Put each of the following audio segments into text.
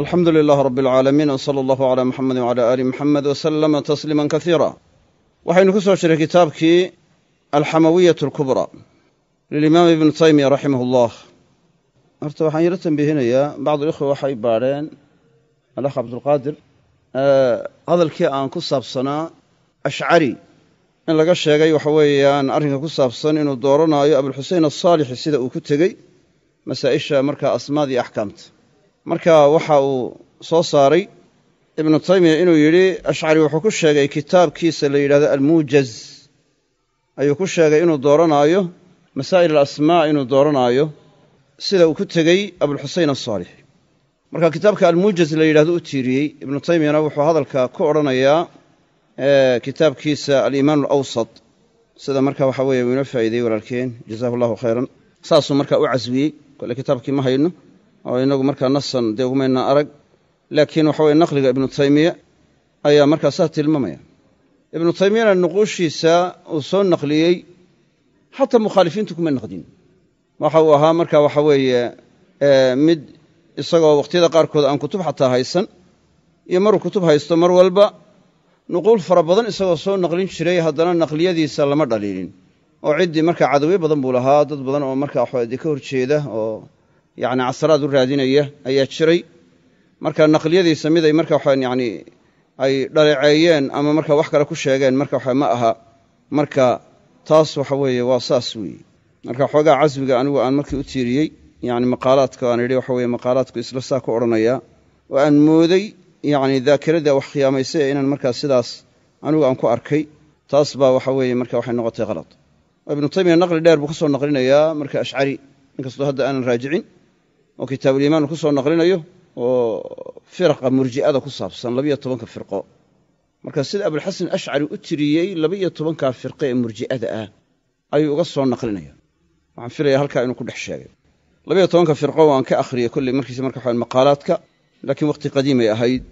alxamdu lilaah rab alcaalamiin w sala allahu calaa muxamedi wcalaa aali muxamed wasalama tasliima kasiira waxaynu ku soo jiray kitaabkii alxamawiyat alkubraa lilimaam ibnu taymiya raximah ullah horta waxaan yaro tambihinayaa bacdu ikhwa waxay baadheen alakh cabdulqaadir eh, hadalkii aan ku saabsanaa ashcari in laga sheegay waxa weeyaan arrinka ku saabsan inuu dooranaayo abulxusein asaalixi sida uu ku tegey masaa'isha markaa asmaadii axkaamta marka waxa uu soo saaray ibnu taymiya inuu yidhi ashcari wuxuu ku sheegay kitaabkiisa la yidhahdo almuujaz ayuu ku sheegay inuu dooranaayo masaa'il alasmaa inuu dooranaayo sida uu ku tegey abulxuseyn asaalix marka kitaabka almuujaz la yidhahdo u tiiriyey ibnu taymiyana wuxuu hadalka ku odhanayaa kitaabkiisa aliimaan alawsat sida marka waxa weeye uu inoo faa'iideeyey walaalkeen jazaahu allahu khayran saasuu marka u caswiyey kole kitaabkii ma hayno oo inagu markaa nasan dee umayna arag laakiin waxa weye naqliga ibnu taymiya ayaa markaa saa tilmaamaya ibnu taymiyana nuquushiisa uu soo naqliyey xataa mukhaalifiintu kuma naqdin waxa uu ahaa marka waxa weeye mid isagoo wakhtiyada qaarkood aan kutub xataa haysan iyo maruu kutub haysto mar walba nuquul fara badan isagoo soo naqlin jiray haddana naqliyadiisa lama dhaliilin oo ciddii markaa cadawyo badan buu lahaa dad badan oo markaa waxaadee ka horjeeda oo yani casraad u raadinaya ayaa jiray marka naqliyadiisa mid ay marka waayani ay dhaleeceeyeen ama marka wax kale ku sheegeen marka waa ma aha marka taas waxa weeye waa saas weeye marka xoogaa casbiga anigu aan markii u tiiriyey yani maqaalaadka aan idhi waxa weye maqaalaadku isla saa ku odhanayaa oo aan mooday yani daakirada wax khiyaamaysay inaan markaa sidaas anigu aan ku arkay taas baa waxa weeye marka waxay noqotay halad ibnu taymiya naqli dheer buu ka soo naqlinayaa marka ashcari inkastoo hadda aanan raajicin oo kitaabuliimaan uu ku naqlinayo oo firaqa murji'ada ku saabsan labiyo tobanka firqo marka sida abulxasan ashcari u tiriyey labiiyo tobankaa firqe ee murji'ada ah ayuu uga soo naqlinaya waxaan filayaa halkaa inuu ku dhex sheegay labiyo tobanka firqo waan ka akhriyey kolley markiisa marka waxawayn maqaalaadka laakiin waqti qadiimay ahayd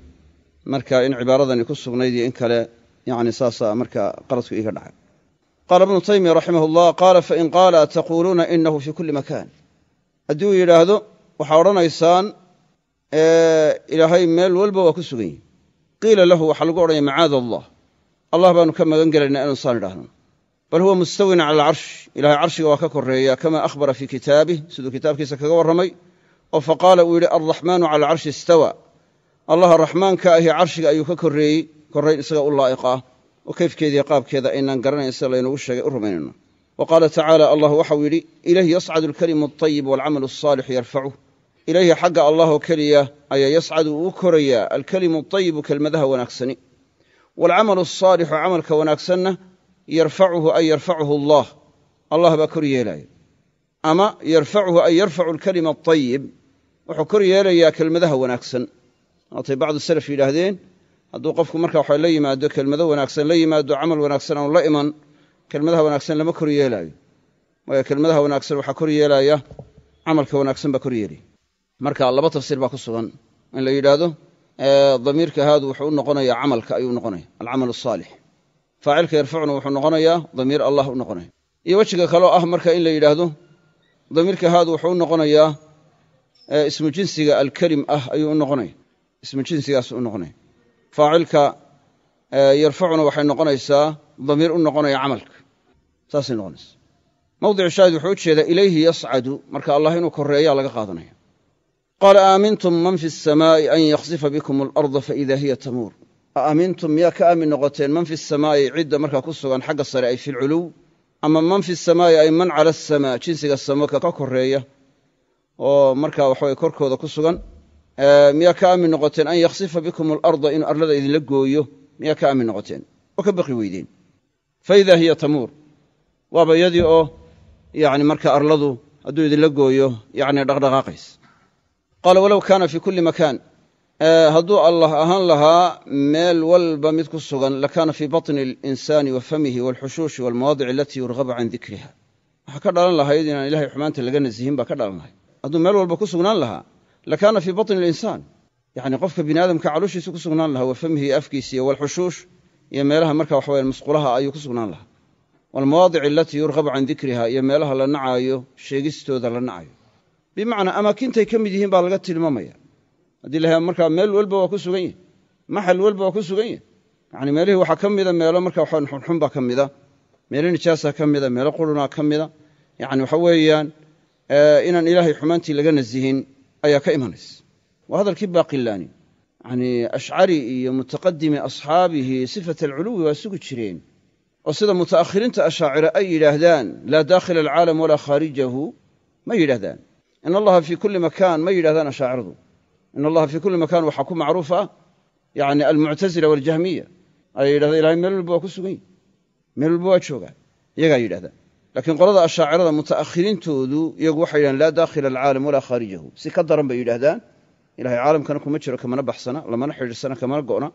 marka in cibaaradani ku sugnayd iyo in kale yacni saasaa markaa qaladku iiga dhacay qaala ibnu taymiya raximah qaala fain qaala ataquuluuna inahu fii kulli makaan haddii yidhaahdo waxaa odhanaysaan ilaahay meel walba waa ku sugan yihi qiila lahu waxaa lagu odhanaya macaad allah allah baanu ka magan gelayna inaan saan idhaahno bal huwa mustawin cala alcarshi ilahay carshiga waa ka koreeya kama akhbara fii kitaabih siduu kitaabkiisa kaga warramay oo faqaala uu yidhi alraxmaanu cala alcarshi istawa allaha raxmaanka ahi carshiga ayuu ka koreeyey korayn isaga u laa'iq ah oo kayfkeediiy qaabkeeda aynaan garanayn sida laynugu sheegay u rumaynayno wa qaala tacaala allah waxau yidhi ilayhi yascadu alkelimu alطayib walcamalu alsaalix yarfacuh ilayhi xagga allah keliya ayaa yascadu uu korayaa alkelimu طayibu kelmadaha wanaagsani waalcamalu asaalixu camalka wanaagsanna yarfacuhu ay yarfacuhu allah allah baa kor yeelaya ama yarfacuhu ay yarfacu alkalima aطayib wuxuu kor yeelayaa kelmadaha wanaagsan waatay bacdu salaf yidhaahdeen hadduu qofku marka waxa la yimaado kelmado wanaagsan la yimaado camal wanaagsan aan la iman kelmadaha wanaagsan lama kor yeelaayo waayo kelmadaha wanaagsan waxaa kor yeelaya camalka wanaagsan baa kor yeelaya marka laba tafsiir baa ku sugan in la yidhaahdo damiirka haadu wuxuu u noqonayaa camalka ayuu noqonaya alcamal asaalix faacilka yarfacuna wuxuu noqonayaa damiir allah u noqonaya iyo wejiga kaleo ah marka in la yidhaahdo damiirka haadu wuxuu u noqonayaa ismu jinsiga alkelim ah ayuu u noqonaya ismu jinsigaas u noqonaya faacilka yarfacuna waxay noqonaysaa damiir u noqonaya camalka saasay noqonaysa mawdicu shaahid wuxuu u jeedaa ilayhi yascadu marka allah inuu koreeyaa laga qaadanaya qaala aamintum man fi samaa'i an yaksifa bikum alarda faida hiya tamuur aamintum miyaa ka aamin noqoteen man fi samaa'i cidda markaa ku sugan xagga sare ay fi lculuw ama man fi samaa'i ay man cala asamaa jinsiga samaka ka koreeya oo markaa waxaweye korkooda ku sugan miyaa ka aamin noqoteen an yaksifa bikum alarda inuu arlada idinla gooyo miyaa ka aamin noqoteen oo ka baqi weydeen faida hiya tamuur waaba iyadii oo yani arladu hadduu idinla gooyo yani qaala walow kaana fii kulli makaan hadduu allah ahaan lahaa meel walba mid ku sugan lakaana fii baطni اlinsaani wa famihi wاlxushuushi wاlmawaadic alatii yurgabu can dikriha waxaa ka dhalan lahayd inaan ilahay xumaanta laga nasihin baa ka dhalan lahayd hadduu meel walba ku sugnaan lahaa lakaana fii baطni اlinsaan yacni qofka bini aadamka calooshiisa ku sugnaan lahaa wa famihi iyo afkiisa iyo wlxushuush iyo meelaha marka waxa waya masquulaha ayuu ku sugnaan lahaa wاlmawaadic alatii yurghabu can dikriha iyo meelaha la nacaayo sheegistooda la nacayo bimacnaa amaakintay ka mid yihiin baa laga tilmaamaya haddii la markaa meel walba waa ku sugan yahy maxal walba waa ku sugan yahy yani meelihii waxaa ka mida meelo marka xunxun baa ka mida meelo nijaasaa ka mida meelo qurunaa ka mida yani waxa weeyaan eh, inaan ilaahay xumaantii laga nasihin ayaa ka imanaysa waa hadalkii baaqilaani yani ashcari iyo mutaqadimi asxaabihi sifat alculuwi waa sugi jireen oo sida muta'ahiriinta ashaacira ay yidhaahdaan laa daakhila alcaalam walaa khaarijahu ma yidhaahdaan in allaha fii kulli makaan ma yidhahdaan ashaaciradu in allaha fii kulli makaan waxaa ku macruuf ah yani almuctazila waljahmiya ayaa yidhahda ilahay meel walba waa ku sugan yahy meel walba waa joogaa iyagaa yidhahdaan laakiin qolada ashaacirada muta'ahiriintoodu iyagu waxay yidhahdeen laa daakhila alcaalam walaa khaarijahu si ka daran bay yidhahdaan ilahay caalamkana kuma jiro kamana baxsana lamana xidhiirsana kamana go'na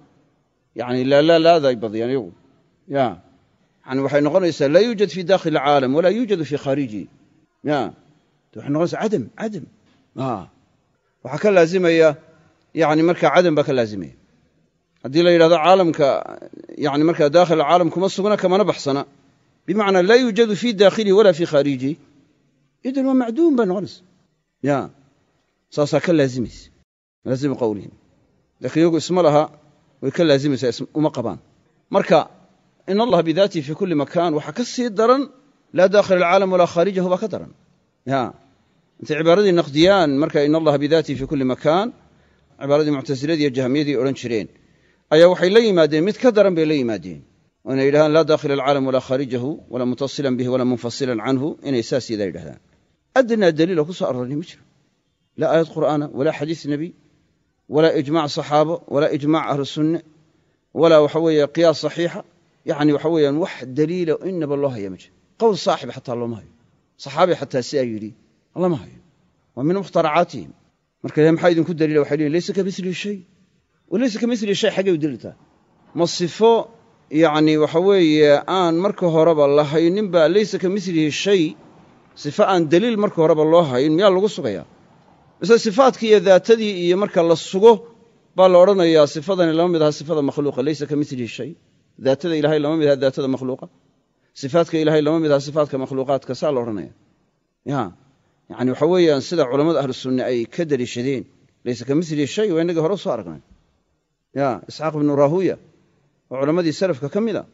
yani laalaalaadaay badiyaan iyagu yani waxay noqonaysaa laa yuujad fii daakhili alcaalam walaa yuujadu fii khaarijihi waxay noqonaysa cadam cadam ah. waxaa ka laazimaya yani markaa cadam baa ka laazimaya haddii la yidhahdo caalamka yani markaa daakhil caalam kuma sugna kamana baxsana bimacnaa laa yuujadu fii daakhilihi walaa fii khaarijihi idan waa macduum baa noqonaysa ya saasaa ka laazimaysa laazimu qawlihim lakiin iyagu isma laha way ka laazimaysaa uma qabaan marka in allaha bidaatihi fii kulli makaan waxaa ka sii daran laa daakhila alcaalam walaa khaarijahu baa ka daran intay cibaaradii naqdiyaan marka in allaha bidaatihi fii kulli makaan cibaaradii muctasiladii iyo jahmiyadii odhan jireen ayaa waxay la yimaadeen mid ka daran bay la yimaadeen oo inay yidhahdaan laa daakhila alcaalam walaa khaarijahu walaa muntasilan bihi walaa munfasilan canhu inay saas yadaa yidhahdaan adnaa daliila ku soo arornay ma jiro laa aayad qur'aana walaa xadiis nebiy walaa ijmac saxaabo walaa ijmac ahlu sunne walaa waxa weeye qiyaas saxiixa yacni waxa weeyaan wax daliila inaba loo haya saxaabi xataa si siaa yidhi lama hayo waa min mukhtaracaatihim marka ilahy maxaa idinku daliila waxay leeyiin laysa kamilii shay walaysa kamilii shay xaggay u daliiltaa ma sifo yacni waxa weeye aan marka horeba lahaynin baa laysa kamilihi shay sifo aan deliil marka horeba loo hayn miyaa lagu sugayaa mise sifaadkii iyo daatadii iyo marka la sugo baa la odhanayaa sifadani lama mid aha sifada makhluuqa laysa kamilihi shay daatada ilahay lama mid aha daatada makhluuqa sifaadka ilahay lama mid aha sifaatka makhluuqaadka saa la odhanaya ya yani waxa weeyaan sida culammada ahlu ay ka deliishadeen laysa ka mili shay waa inagii hore usoo aragnay ya isxaaq bnu rahuya oo culammadii salafka ka mid a ah,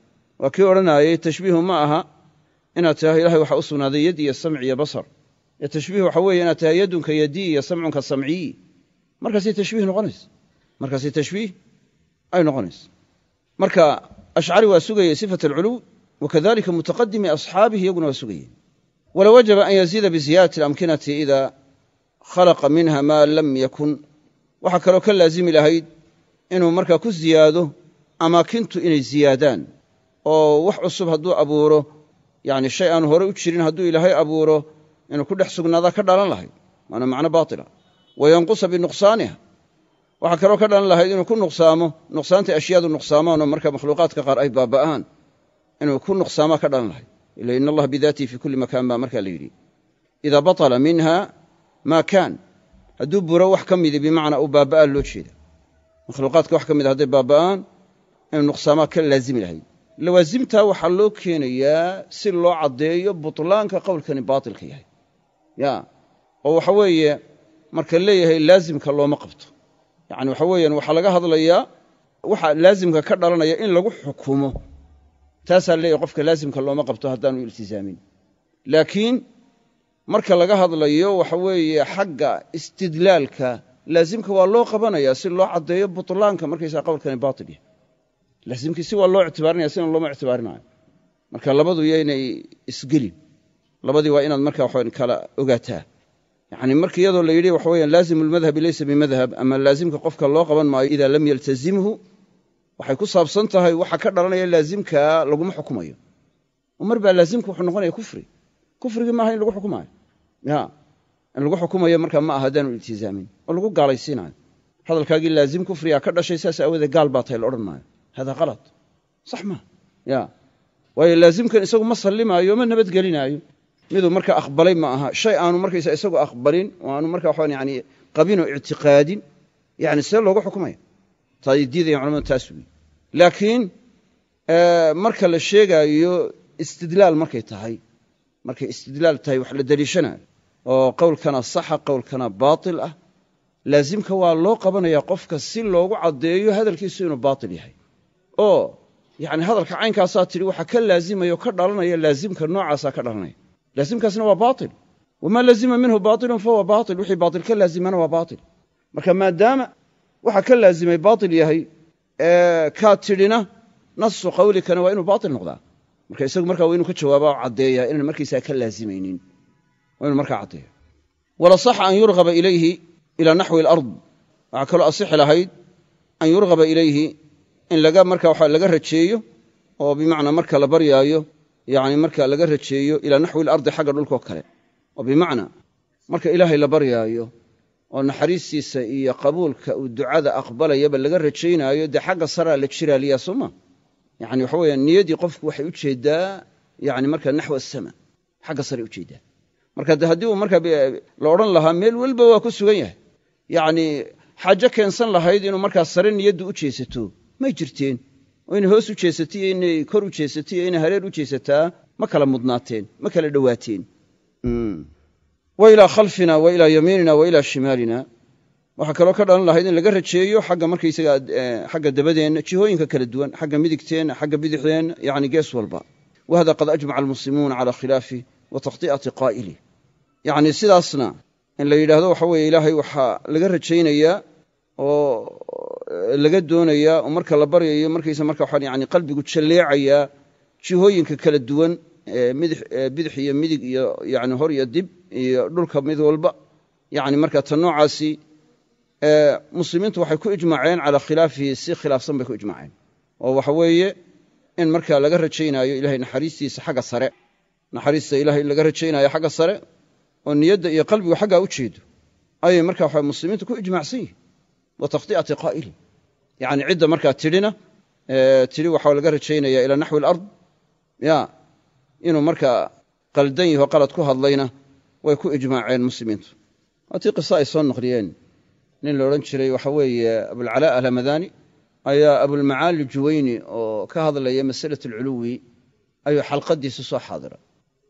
waa kii odhanayey tashbiihu ma aha inaad tidhahdo ilahay waxaa u sugnaaday yad iyo samc iyo basar ee tashbiih waxa weeye inaad tidhahdo yadunka yadii iyo samcunka samciyi markaasay tashbiih noqonaysa markaasay tashbiih ay noqonaysa marka ashcari waa sugayey sifat alculuwi wakadalika mutaqadimi asxaabihi iyaguna waa sugayeen wala wajaba an yaziida biziyadati alamkinati idaa khalaqa minha maa lam yakun waxaa kaloo ka laazimi lahayd inuu markaa ku ziyaado amaakintu inay ziyaadaan oo wax cusub hadduu abuuro yani shay aanu hore u jirin hadduu ilaahay abuuro inuu ku dhex sugnaadaa ka dhalan lahayd waana macno baatila wayanqusa binuqsaaniha waxaa kaloo ka dhalan lahayd inuu ku nuqsaamo nuqsaanta ashyaadu nuqsaamaan oo markaa makhluuqaadka qaar ay baaba'aan inuu ku nuqsaama ka dhalan lahay ila in allah bidaatii fii kulli makaan baa markaa la yidhi idaa batala minha maa kaan hadduu buro wax ka midi bimacnaa uu baaba'aa loo jeeda makhluuqaadka wax ka mida ah hadday baaba'aan inuu nuqsaamaa ka laazimi lahay lawaasimtaa waxaa loo keenayaa si loo caddeeyo butlaanka qowlkani baatilka yahay ya oo waxa weeye marka leeyahay laazimka looma qabto yacni waxa weeyaan waxaa laga hadlayaa waxa laazimka ka dhalanaya in lagu xukumo taasaa leeyahy qofka laasimka looma qabto haddaanu iltisaamin laakiin marka laga hadlayo waxa weeye xagga istidlaalka laasimka waa loo qabanayaa si loo caddeeyo butlaanka markaysaa qowlkani baatil yahy laasimkii si waa loo ictibaarinaya sina looma ictibaarinayo marka labadu yaynay isgelin labadii waa inaad marka waxaweyn kala ogaataa yacni marka iyadoo la yidhi waxa weeyaan laazimu lmadhabi leysa bimadhab ama laasimka qofka loo qaban maayo idaa lam yaltazimhu waxay ku saabsan tahay waxa ka dhalanaya laazimka laguma xukumayo mar baa laazimka wuxuu noqonaya kufri kufrigii maaha in lagu xukumaayo in lagu xukumayo markaa ma aha haddaanu iltizaamin oo lagu gaalaysiinayo hadalkaagii laazim kufrigaa ka dhashay saas aawodee gaal baa tahay la odhan hada kalad sax maa ya waayo laazimkan isagu ma sallimaayo ma nabadgelinaayo miduu marka aqbalay ma aha shay aanu markaysa isagu aqbalin oo aanu marka waxaan yani qabin oo ictiqaadin yani see looga xukumaya taad diidayaan culamadu taas wey laakiin eh, marka la sheegaayo istidlaal markay tahay markay istidlaal tahay wax la deliishanayo oo qowlkana saxa ah, qowlkana baatil ah laasimka waa loo qabanayaa qofka si loogu caddeeyo hadalkiisu inuu baatil yahay oo yacni hadalka caynkaasaa tidhi waxaa ka laasimaya oo ka dhalanaya laasimka noocaasaa ka dhalanaya laasimkaasna waa baatil wamaa lazima minhu baatilun fahuwa baatil wixii baatil ka laazimana waa baatil marka maadaama waxaa ka laazimay baail yahay ee kaa tidhina nasu qawlikana waa inuu baatil noqdaa marka isagu marka waa inuu ka jawaaba oo caddeeya inaan markiisaa ka laazimaynin waa inuu markaa caddeeya wala saxa an yurgaba ilayhi ilaa naxwi alard waxaa kaloo asixi lahayd an yurgaba ilayhi in laga marka waxaa laga rajeeyo oo bimacnaa marka la baryaayo yacni marka laga rajeeyo ilaa naxwi alardi xagga dhulkoo kale oo bimacnaa marka ilaahay la baryaayo oo naxariistiisa iyo qabuulka uu ducada aqbalayaba laga rajaynaayo dee xagga saraa la jiraaliyaa sooma yani waxa weya niyadii qofku waxay ujeeddaa yani marka naxw sama xagga sare ujeeddaa marka de haddii uu markaa la odhan lahaa meel walba waa ku sugan yahay yani xaajo keensan lahayd inuu markaa sare niyaddu u jeesato may jirteen oo inay hoos u jeesata iyo inay kor u jeesata iyo inay hareer u jeesataa ma kala mudnaateen ma kala dhowaateen hmm wa ilaa khalfina wa ilaa yamiinina wa ilaa shimaalina waxaa kaloo ka dhalan lahayd in laga rajeeyo xagga markaysaga eh, xagga dabadeenna jihooyinka kala duwan xagga midigteenna xagga bidixdeenna yacni gees walba wahada qad ajmaca almuslimuuna calaa khilaafi wa takhti'ati qaa'ili yacni sidaasna in la yidhaahdo waxa weeye ilaahay waxaa laga rajaynayaa oo eh, laga doonayaa oo marka la baryayo markaysa marka waxaan yani qalbigu jalleecayaa jihooyinka kala duwan eh, bidix iyo midig iyo yani hor iyo dib iyo dhulka mid walba yani marka ta noocaasi muslimiintu waxay ku ijmaaceen calaa khilaafihi si khilaafsan bay ku ijmaaceen oo waxa weeye in markaa laga rajaynaayo ilahay naxariistiisa xagga sare naxariista ilahay in laga rajaynaayo xagga sare oo niyadda iyo qalbigu xaggaa u jeedo ayay marka waxa muslimiintu ku ijmacsan yihin wa takhti'ati qaa'ili yacni cidda markaa tidhina tidhi waxaa laga rajaynaya ilaa naxwi alard ya inuu markaa qaldan yaho qalad ku hadlayna way ku ijmaaceen muslimiintu waatii qisa ay soo noqliyeen nin la odhan jiray waxa weeye abulcalaa alhamadani ayaa abulmacaali juwayni oo ka hadlaya masalat alculuwi ayuu xalqadiisa soo xaadiray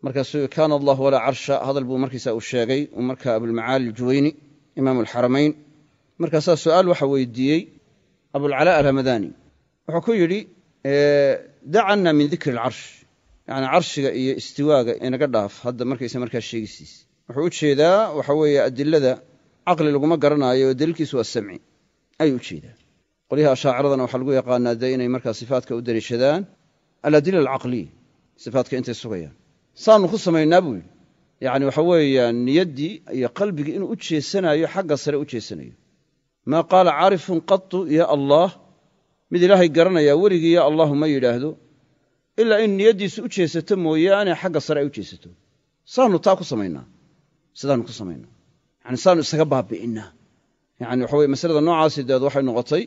markaasuu kaana allahu walaa carsha hadal buu markiisa uu sheegay marka abulmacaali juwayni imaamu alxaramayn markaasaa su'aal waxa weydiiyey abulcalaa alhamadani wuxuu ku yidhi dacana min dikri alcarsh yacni carshiga iyo istiwaaga inaga dhaaf hadda markaysa markaa sheegisiis wuxuu u jeedaa waxa weeye adilada caqli laguma garanaayo oo daliilkiisu waa samci ayuu jeedaa qolyaha ashaaciradana waxaa lagu yaqaanaa dee inay markaa sifaatka u daliishadaan aladila alcaqliya sifaatka intay sugayaan saanu ku samaynaa buu yidhi yacni waxa weeyaan niyaddii iyo qalbigii inuu u jeesanaayo xagga sare u jeesanayo maa qaala caarifun qatu ya allah mid ilaahay garanayaa werigii ya allahu ma yidhaahdo ilaa in niyaddiisu u jeesato mooyaane xagga sare ay u jeesato saanu taa ku samaynaa sidaanu ku samaynaa yani saannu isaga baabi'inaa yani waxa weye masalada noocaasi daad waxay noqotay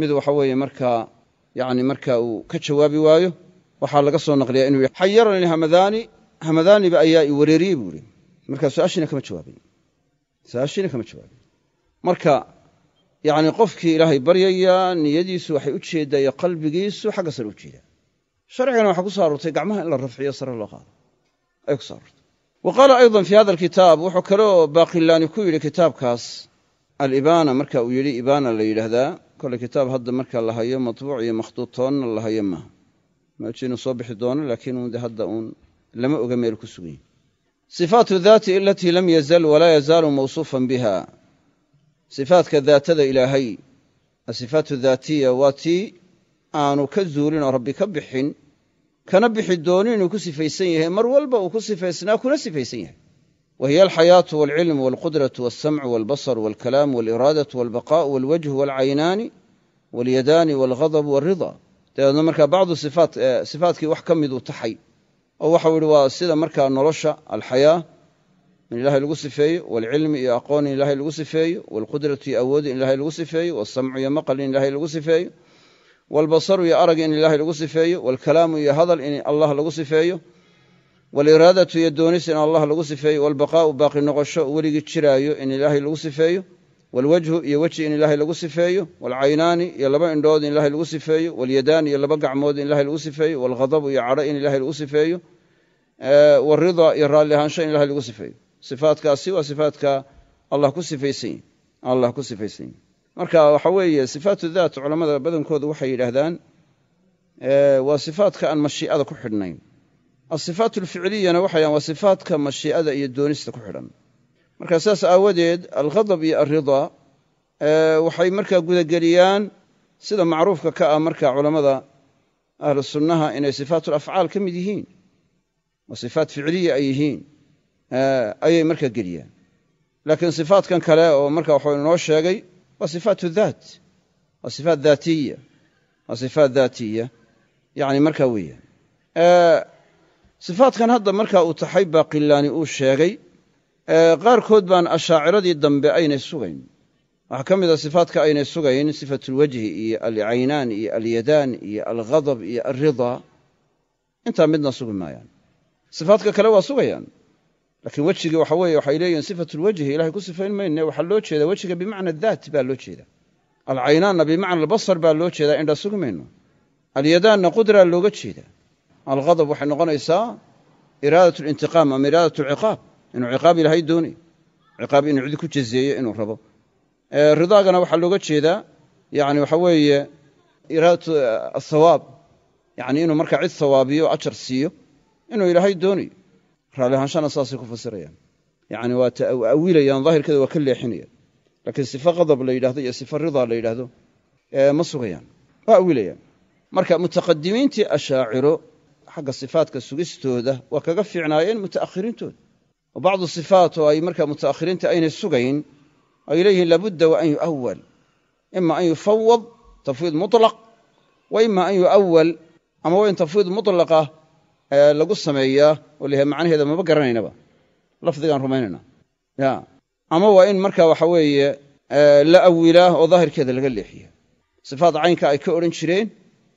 mid waxa weeye markaa yani marka uu ka jawaabi waayo waxaa laga soo naqliyaa inuu xayarani hamadaani hamadaaniba ayaa i wareeriyey buu marka markaa suaashiina kama jawaabin aashiina kama jawaabin marka yani qofkii ilaahay baryayaa niyadiisu waxay u jeeddaa qalbigiisu xagga sare u jeedaa sharcigana waxaa ku so aroortay gacmaha in la rafciyo sare loo qaado ay ku so aroortay wa qaala aydan fii hada alkitaab wuxuu kaloo baaqilaani ku yidhi kitaabkaas alibana marka uu yidhi ibana la yidhaahdaa kole kitaab hadda marka la hayo matbuuc iyo makhduutoonna la hayo maaha maajinu soo bixi doono laakiin uun de hadda uun lama oga meel ku sugan sifaatu daati alatii lam yazal walaa yazaalu mawsuufan biha sifaadka daatada ilaahay asifaatu daatiya waa tii aanu ka zuulin oo rabbi ka bixin kana bixi doonin inuu ku sifaysan yahay mar walba uu ku sifaysnaa kuna sifaysan yahay wa hiya alxayaatu waalcilmu walqudratu walsamcu walbasaru walkalaamu waliiraadatu walbaqaa'u walwajhu walcaynaani walyadaani walghadabu walrida dabeedna markaa bacdu sifaatkii eh, wax ka miduu taxay oo waxau yidhi waa sida markaa nolosha alxayaa in ilaahay lagu sifeeyo walcilmi iyo aqoon in ilaahay lagu sifeeyo walqudratu iyo awood in ilaahay lagu sifeeyo walsamcu iyo maqal in ilaahay lagu sifeeyo walbasaru iyo arag in ilaahay lagu sifeeyo walkalaamu iyo hadal in allah lagu sifeeyo waliraadatu iyo doonis in allah lagu sifeeyo walbaqaau baaqi noqosho weligii jiraayo in ilaahay lagu sifeeyo walwajhu iyo weji in ilaahay lagu sifeeyo walcaynaani iyo laba indhood in ilaahay lagu sifeeyo walyadaan iyo laba gacmood in ilahay lagu sifeeyo walghadabu iyo cadho in ilaahay lagu sifeeyo waridaa iyo raalli ahaansho in ilahay lagu sifeeyo sifaadkaasi waa sifaatka allah ku sifaysan yahy allah ku sifaysan yahy marka waxa weeye sifaatu daat culammada badankooda waxay yidhaahdaan waa sifaatka aan mashii'ada ku xidhnayn asifaatu alficiliyana waxay waa sifaatka mashii'ada iyo doonista ku xidhan marka saas aawadeed alghadab iyo alrida waxay markaa gudageliyaan sida macruufka ka ah marka culammada ahlu sunnaha inay sifaat alafcaal ka mid yihiin oo sifaat ficiliya ay yihiin ayay markaa geliyaan laakiin sifaatkan kale oo marka waxuu inoo sheegay waa sifaat daat waa sifaat daatiya waa sifaat daatiya yani markaa weeyaan sifaatkan hadda markaa uu taxay baaqilaani uu sheegay qaarkood baan ashaaciradii dambe aynay sugayn waxaa ka mida sifaatka aynay sugayn sifatulwajhi iyo alcaynaan iyo alyadaan iyo alghadab iyo alridaa intaa midna sugi maayaan sifaatka kale waa sugayaan laakiin wejiga waxa weeye waxay leeyihin sifatu lwajhi ilahay ku sifayn mayne waxaa loo jeeda wejiga bimacna daat baa loo jeeda alcaynaanna bimacna albasar baa loo jeedaa indha sugi mayno alyadaanna qudraa looga jeeda alghadab waxay noqonaysaa iraadat alintiqaam ama iraadat alciqaab inuu ciqaab ilaahay doonayo ciqaab inuu cidi ku jazeeyo inuu rabo ridaagana waxaa looga jeedaa yani waxa weeye iraadat athawaab yani inuu markaa cid thawaabiyo ajar siiyo inuu ilaahay doonayo raalliahaanshana saasay ku fasirayaan yacni waa awilayaan daahirkeeda waa ka leexinayaan laakiin sife qadab la yidhahdo iyo sife rida la yidhaahdo ma sugayaan waa awilayaan marka mutaqadimiintii ashaaciro xagga sifaatka sugistooda waa kaga fiicnaayeen muta'ahiriintooda oo bacdu sifaat oo ay marka muta'ahiriinta aynay sugayn ay leeyihiin labudda wa an yu'awal ima an yufawad tafwiid mulaq wa ima an yu'awal ama waa in tafwiid mulaqah lagu sameeyaa oo la macnaheeda maba garanaynaba lafdigaan rumaynayna ya ama waa in markaa waxa weeye la awilaa oo daahirkeeda laga leexiya sifaad caynka ay ka odhan jireen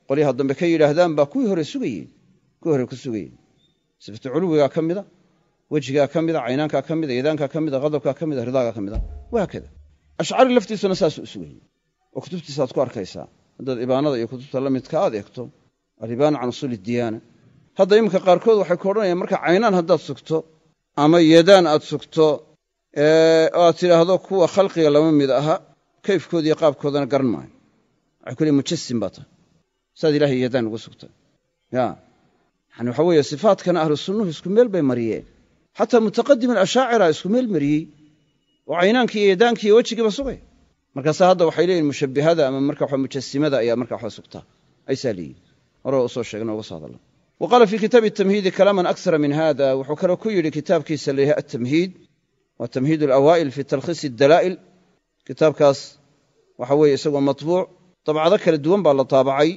qolyaha dambe ka yidhaahdaan baa kuwii hore sugayeen kuwii hore ku sugayeen sifatu culwigaa ka mida wejigaa ka mid a caynaankaa ka mid a yadaankaa ka a qadobkaa ka mida ridaagaa ka mid a mida kada ashcari laftiisuna saasu u sugayey oo kutubtiisaad ku arkaysaa haddaad ibaanada iyo kutubta la midka aad eegto alibaan can usuuli diyaana hadda iminka qaarkood waxay ku odhanayaan marka caynaan haddaad sugto ama yadaan aad sugto oo aad tidhaahdo kuwa khalqiga lama mid aha kayfkooda iyo qaabkoodana garan maayo waxay kuleeyn mujasim baa tahay saad ilahay yadaan ugu sugtay ya yani waxa weeye sifaatkana ahlu sunnuhu isku meel bay mariyeen xataa mutaqadim alashaacira isku meel mariyey oo caynaankii iyo yadaankii iyo wejigiiba sugay markaasaa hadda waxay leeyihin mushabbihada ama marka mujasimada ayaa markaa waxba sugtaa aysaa leeyihin horeba u soo sheegna uga soo hadallan wa qaala fii kitaabi tamhiidi kalaaman akara min hada wuxuu kaloo ku yidhi kitaabkiisa la yahay atamhiid waa tamhiid alawaa'il fi talkhiis adalaa'il kitaabkaas waxa weeye isagoo matbuuc dabcado kala duwan baa la taabacay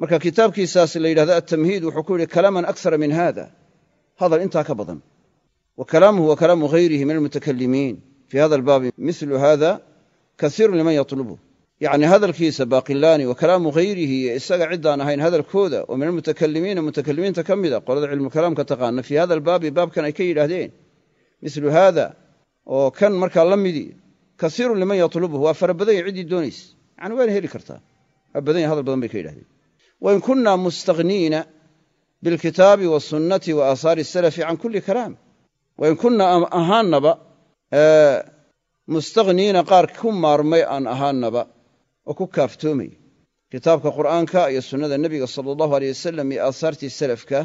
marka kitaabkiisaas la yidhahdo atamhiid wuxuu ku yidhi kalaaman akara min hada hadal intaa ka badan wa kalaamuhu wa kalaamu hayrihi min almutakalimiin fii hada albaabi milu hada kaiiru liman yalubu yani hadalkiisa baaqilaani wa kalaamu hayrihi iyo isaga ciddaan ahayn hadalkooda oo min almutakalimiina mutakalimiinta ka mida qolada cilmukalaamka taqaana fii hada albaabi baabkan ay ka yidhaahdeen milu haada oo kan markaa la midi kasiiru liman yalubuhu waa fara badanya ciddii doonaysa yani waana heli kartaa waa badanya hadal badan bay ka yidhahdeen wain kunna mustaniina bilkitaabi wasunnati wa aahaari salafi can kulli kalaam wain kunna ahaannaba mustaniina ku maarmay aan ahaannaba oo ku kaaftoomaya kitaabka qur'aanka iyo sunnada nebiga sala allahu aleyh wasalam iyo aahaartii salafka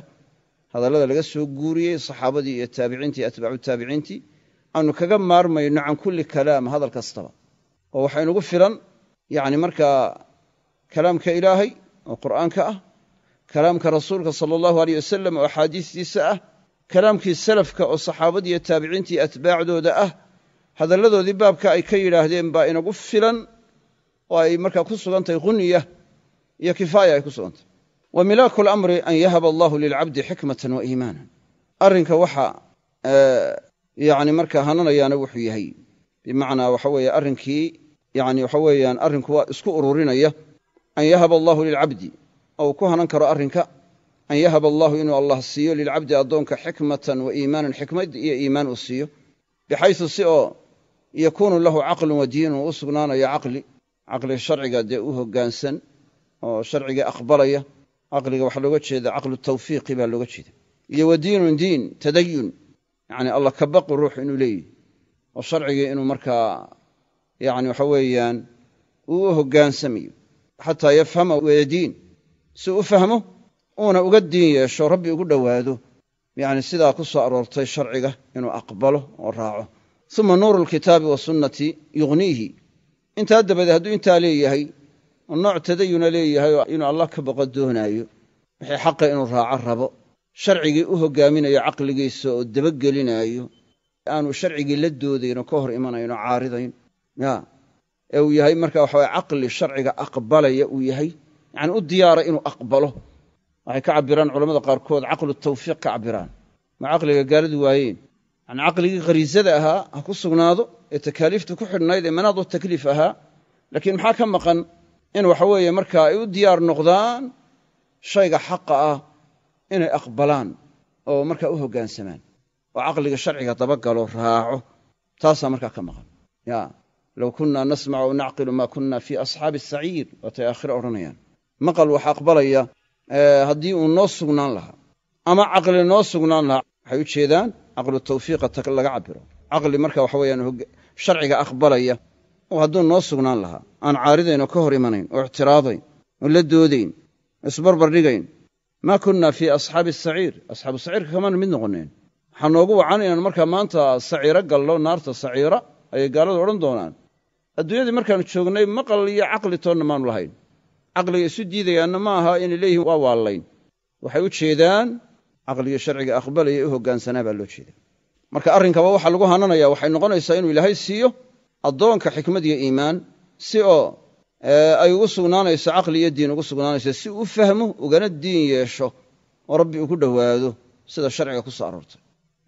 hadallada laga soo guuriyey saxaabadii iyo taabiciintii iyo atbaacu taabiciintii aanu kaga maarmayno can kulli kalaam hadal kastaba oo waxaynugu filan yacni markaa kalaamka ilaahay oo qur-aanka ah kalaamka rasuulka sala allahu aleyh wasalam oo axaadiistiisa ah kalaamkii salafka oo saxaabadii iyo taabiciintii atbaacdooda ah hadalladoodii baabka ay ka yidhaahdeen baa inagu filan oo ay markaa ku sugantahay hunya iyo kifaaya ay ku sugantay wa milaaku lamri an yahaba allahu lilcabdi xikmatan wa iimaana arrinka waxa yani markaa hananayaana wuxuu yahay bimacnaa waxa weeye arrinkii yani waxa weeyaan arrinku waa isku ururinaya an yahaba allahu lilcabdi oo uu ku hanan karo arrinka an yahaba allahu inuu allah siiyo lilcabdi addoonka xikmatan wa iimaanan xikmad iyo iimaan uu siiyo bixaysu si oo yakuunu lahu caqlun wa diinun u sugnaanayo caqli caqliga sharciga dee u hoggaansan oo sharciga aqbalaya caqliga waxaa looga jeeda caqlu tawfiiqi baa looga jeeda iyo wadiinun diin tadayun yacni alla kabaqu ruux inuu leeyahy oo sharcigii inuu markaa yacni waxa weeyaan uu u hoggaansamayo xataa yafhama wayadiin si u fahmo uuna uga diin yeesho rabbi ugu dhowaado yacni sidaa ku soo aroortay sharciga inuu aqbalo oo raaco uma nuuru lkitaabi wa sunnati yugniihi intaa dabade hadduu intaa leeyahay oo nooc tadayuna leeyahay oo inuu allah ka boqo doonaayo wixii xaqa inuu raaco rabo sharcigii u hoggaaminayo caqligiisa oo dabagelinaayo aanu sharcigii la doodaynoo ka hor imanayn oo caaridayn ya ee uu yahay marka waxa waxaway caqli sharciga aqbalaya uu yahay yani u diyaara inuu aqbalo waxay ka cabiraan culamada qaarkood caqlu tawfiiq ka cabiraan ma caqliga gaaladu waayeen yani caqligii khariisada ahaa ha ku sugnaado ee takaaliiftu ku xidhnayd ee manaadu takliif ahaa laakiin maxaa ka maqan in waxa weeye markaa ay u diyaar noqdaan shayga xaqa ah inay aqbalaan oo markaa u hoggaansamaan oo caqliga sharciga dabagalo raaco taasaa markaa ka maqan ya low kunnaa nasmacu o nacqilu maa kunna fii asxaabi saciir waatay aakhire odhanayaan maqal wax aqbalaya haddii uu noo sugnaan lahaa ama caqli noo sugnaan lahaa waxay u jeedaan caqlu tawfiiqa laga cabiro caqli marka waxa weeyaan sharciga aqbalaya oo hadduu noo sugnaan lahaa aan caaridayn oo ka hor imanayn oo ictiraadayn oo la doodayn isbarbardhigayn maa kunnaa fii asxaabi saciir asxaabu saciirka kamaanu mid noqonneen waxaa noogu wacan inaan markaa maanta saciiro gallo naarta saciira ayay gaaladu odhan doonaan adduunyadii markaannu joognay maqal iyo caqli toonna maanu lahayn caqliga isu diidayaanna ma aha inay leeyihiin waa waallayn waxay u jeedaan caqligii sharciga aqbalaya u hoggaansanaa baa loo jeedaa marka arrinkaba waxa lagu hananaya waxay noqonaysaa inuu ilaahay siiyo addoonka xikmad iyo iimaan si oo eh, ay ugu sugnaanayso caqli iyo diin ugu sugnaanayso si u fahmo ugana diin yeesho oo rabbi uu ku dhowaado sida sharciga ku soo aroortay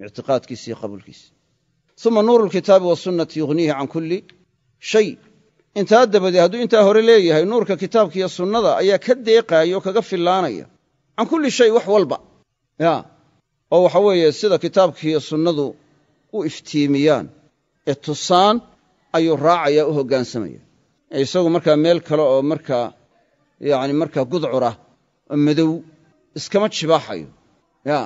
ictiqaadkiisa iyo qabuulkiisi uma nuuru lkitaabi wasunnati yughniihi can kulli shay intaa dabadeed hadduu intaa hore leeyahay nuurka kitaabka iyo sunnada ayaa ka deeqaaya oo kaga fillaanaya can kulli shay wax walba oo waxa weeye sida kitaabkii iyo sunnadu u iftiimiyaan ee tusaan ayuu raacayaa u hoggaansamaya isagu markaa meel kale oo markaa yacni markaa gudcura oo madow iskama jibaaxayo ya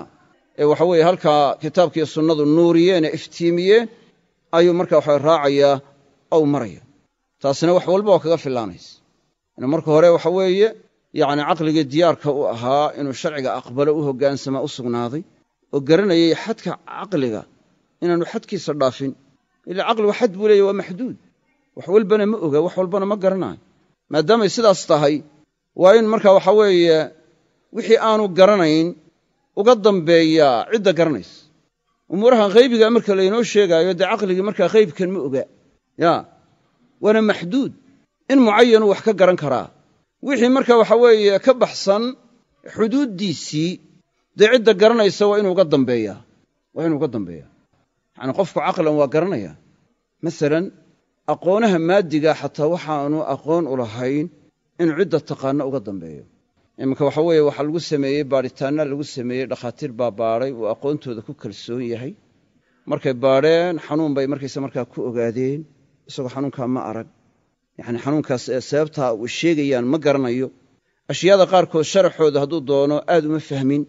ee waxa weeye halkaa kitaabkiiyo sunnadu nuuriyeen ee iftiimiyeen ayuu markaa waxa raacayaa ou maraya taasina wax walba oo kaga filaanaysa inuu marka hore waxa weeye yacni caqligii diyaarka u ahaa inuu sharciga aqbalo u hoggaansamaa u sugnaaday oo garanayay xadka caqliga inaanu xadkiisa dhaafin ilaa caqligu xad buu leeyahy waa maxduud wax walbana ma oga wax walbana ma garanayo maadaamay sidaas tahay waa in marka waxa weeye wixii aanu garanayn uga dambeeyaa cidda garanaysa umuurahan haybigaa marka laynoo sheegaayo dee caqligii markaa haybkan ma oga ya waana maxduud in mucayanuu wax ka garan karaa wixii marka waxa weeye ka baxsan xuduuddiisii dee cidda garanaysa waa inuuga dambeeyaa waa inuuga dambeeyaa yacni qofku caqlan waa garanaya masalan aqoonaha maaddigaa xataa waxaanu aqoon u lahayn inuu cidda taqaanno uga dambeeyo iminka waxa weeye waxaa lagu sameeyey baadhitaanaa lagu sameeyey dhakhaatiir baa baadhay uu aqoontooda ku kalsoon yahay markay baadheen xanuun bay markaysa markaa ku ogaadeen isagoo xanuunkaa ma arag yacni xanuunkaas ee sababtaa uu sheegayaan ma garanayo ashyaada qaarkood sharaxooda hadduu doono aad uma fahmin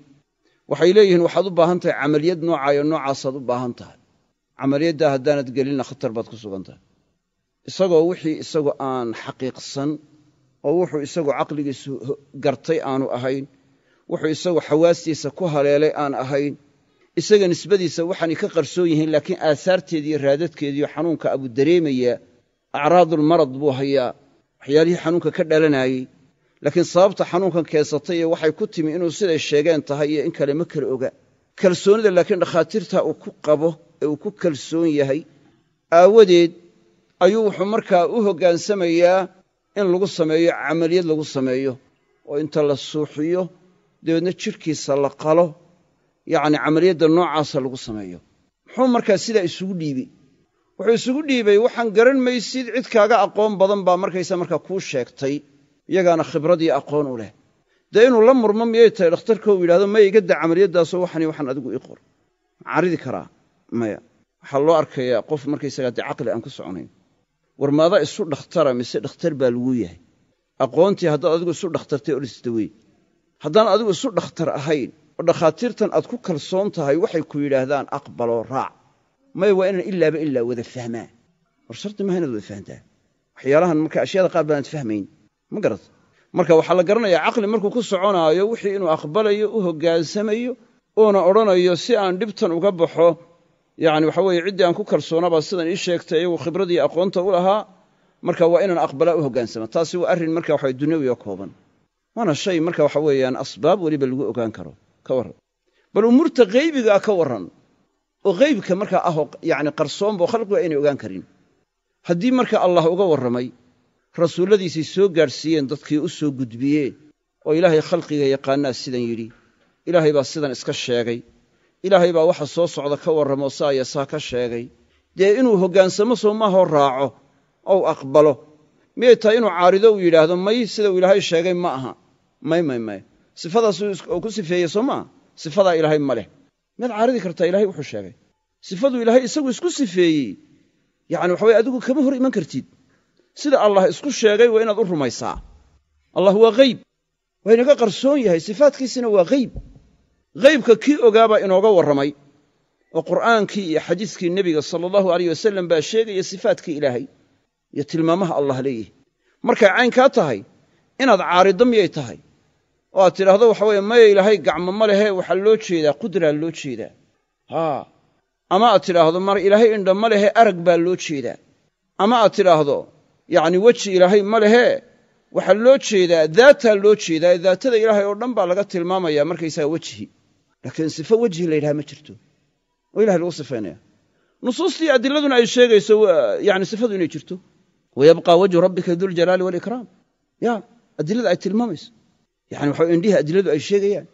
waxay leeyihiin waxaad u baahan tahay camaliyad noocaayo noocaasaad u baahan tahay camaliyaddaa haddaanad gelinna khatar baad ku sugan tahay isagoo wixii isagu aan xaqiiqsan oo wuxuu isagu caqligiisu gartay aanu ahayn wuxuu isagu xawaastiisa ku haleelay aan ahayn isaga nisbadiisa waxaanay ka qarsoon yihiin laakiin aasaarteediiyo raadadkeediiyo xanuunka abuu dareemaya acraadulmarad buu hayaa waxyaalihii xanuunka ka dhalanaayey laakiin sababta xanuunkan keensatay ee waxay ku timi inuu siday sheegeen tahay iyo in kale ma kala oga kalsoonida laakiin dhakhaatiirta uu ku qabo ee uu ku kalsoon yahay aawadeed ayuu wuxuu markaa u hoggaansamayaa in lagu sameeyo camaliyad lagu sameeyo oo inta la suuxiyo dabeedna jidhkiisa la qalo yacni camaliyadda noocaasa lagu sameeyo muxuu markaa sidaa isugu dhiibay wuxuu isugu dhiibay waxaan garan maysid cid kaaga aqoon badan baa markaysa markaa kuu sheegtay iyagaana khibrad iyo aqoon u leh dee inuu la murmo miyay tahay dhakhtarka uu yidhahdo maya iga da camaliyaddaasoo waxan waxaan adigu ii qor ma macaridi karaa maya waxaa loo arkayaa qof markaysagaa dee caqli aan ku soconayn war maada isu dhakhtara mise dhakhtar baa lagu yahay aqoontii haddaad adigu isu dhakhtartay odhisdawey haddaan adigu isu dhakhtar ahayn oo dhakhaatiirtan aad ku kalsoon tahay waxay ku yidhaahdaan aqbaloo raac maya waa inaan ilaaba ilaa wada fahmaa war shardi maha inaad wada fahantaa waxyaalahan marka ashyaada qaar baanaad fahmayn ma garata marka waxaa la garanayaa caqli markuu ku soconaayo wixii inuu aqbalayo u hogaansamayo uuna odhanayo si aan dhibtan uga baxo yacni waxa weye ciddii aan ku kalsoonabaa sidan ii sheegtay iyagu khibradii aqoonta u lahaa marka waa inaan aqbalaa u hoggaansama taasi waa arrin marka waxa dunyawiga kooban waana shay marka waxa weeyaan asbaab weliba lagu ogaan karo ka warran bal umuurta haybigaa ah ka warran oo haybka marka ahoo yacni qarsoonbo khalqiga aynay ogaan karin haddii marka allah uga warramay rasuulladiisay soo gaadhsiiyeen dadkii u soo gudbiyeen oo ilaahay khalqiga yaqaanaa sidan yidhi ilaahay baa sidan iska sheegay ilaahay baa waxa soo socda ka warramoo saa iyo saa ka sheegay dee inuu hoggaansamo soo maahoo raaco ou aqbalo miyay tahay inuu caarido uu yidhaahdo may sida uu ilaahay sheegay ma aha may may may sifadaasuu ku sifeeyey soo maaha sifadaa ilaahay ma leh miyaad caaridi kartaa ilahay wuxuu sheegay sifaduu ilaahay isagu isku sifeeyey yacni waxaway adigu kama hor iman kartid sida allah isku sheegay waa inaad u rumaysaa allah waa ghayb waa inaga qarsoon yahay sifaadkiisina waa ghayb ghaybka kii ogaabaa inooga warramay oo qur'aankii iyo xadiiskii nebiga sala allahu aleyh wasallam baa sheegaya sifaadkii ilaahay iyo tilmaamaha allah leeyihi markay caynkaa tahay inaad caaridda miyay tahay oo aad tidhaahdo waxa weeye maya ilaahay gacmo ma lehee waxaa loo jeedaa qudraa loo jeedaa haa ama aad tidhaahdo mar ilaahay indha ma lehee arag baa loo jeedaa ama aad tidhaahdo yani weji ilaahay ma lehe waxaa loo jeedaa daataa loo jeedaa daatada ilaahay oo dhan baa laga tilmaamaya markaysaga wejhi laakiin sifo wejhi la yidhaha ma jirto oo ilahay lagu sifaynaya nusuustii adiladuna ay sheegayso yani sifadu inay jirto wayabqaa wajhu rabbika duljalaali walikraam ya adilada ay tilmaamayso yani waxa indhihi adiladu ay sheegayaan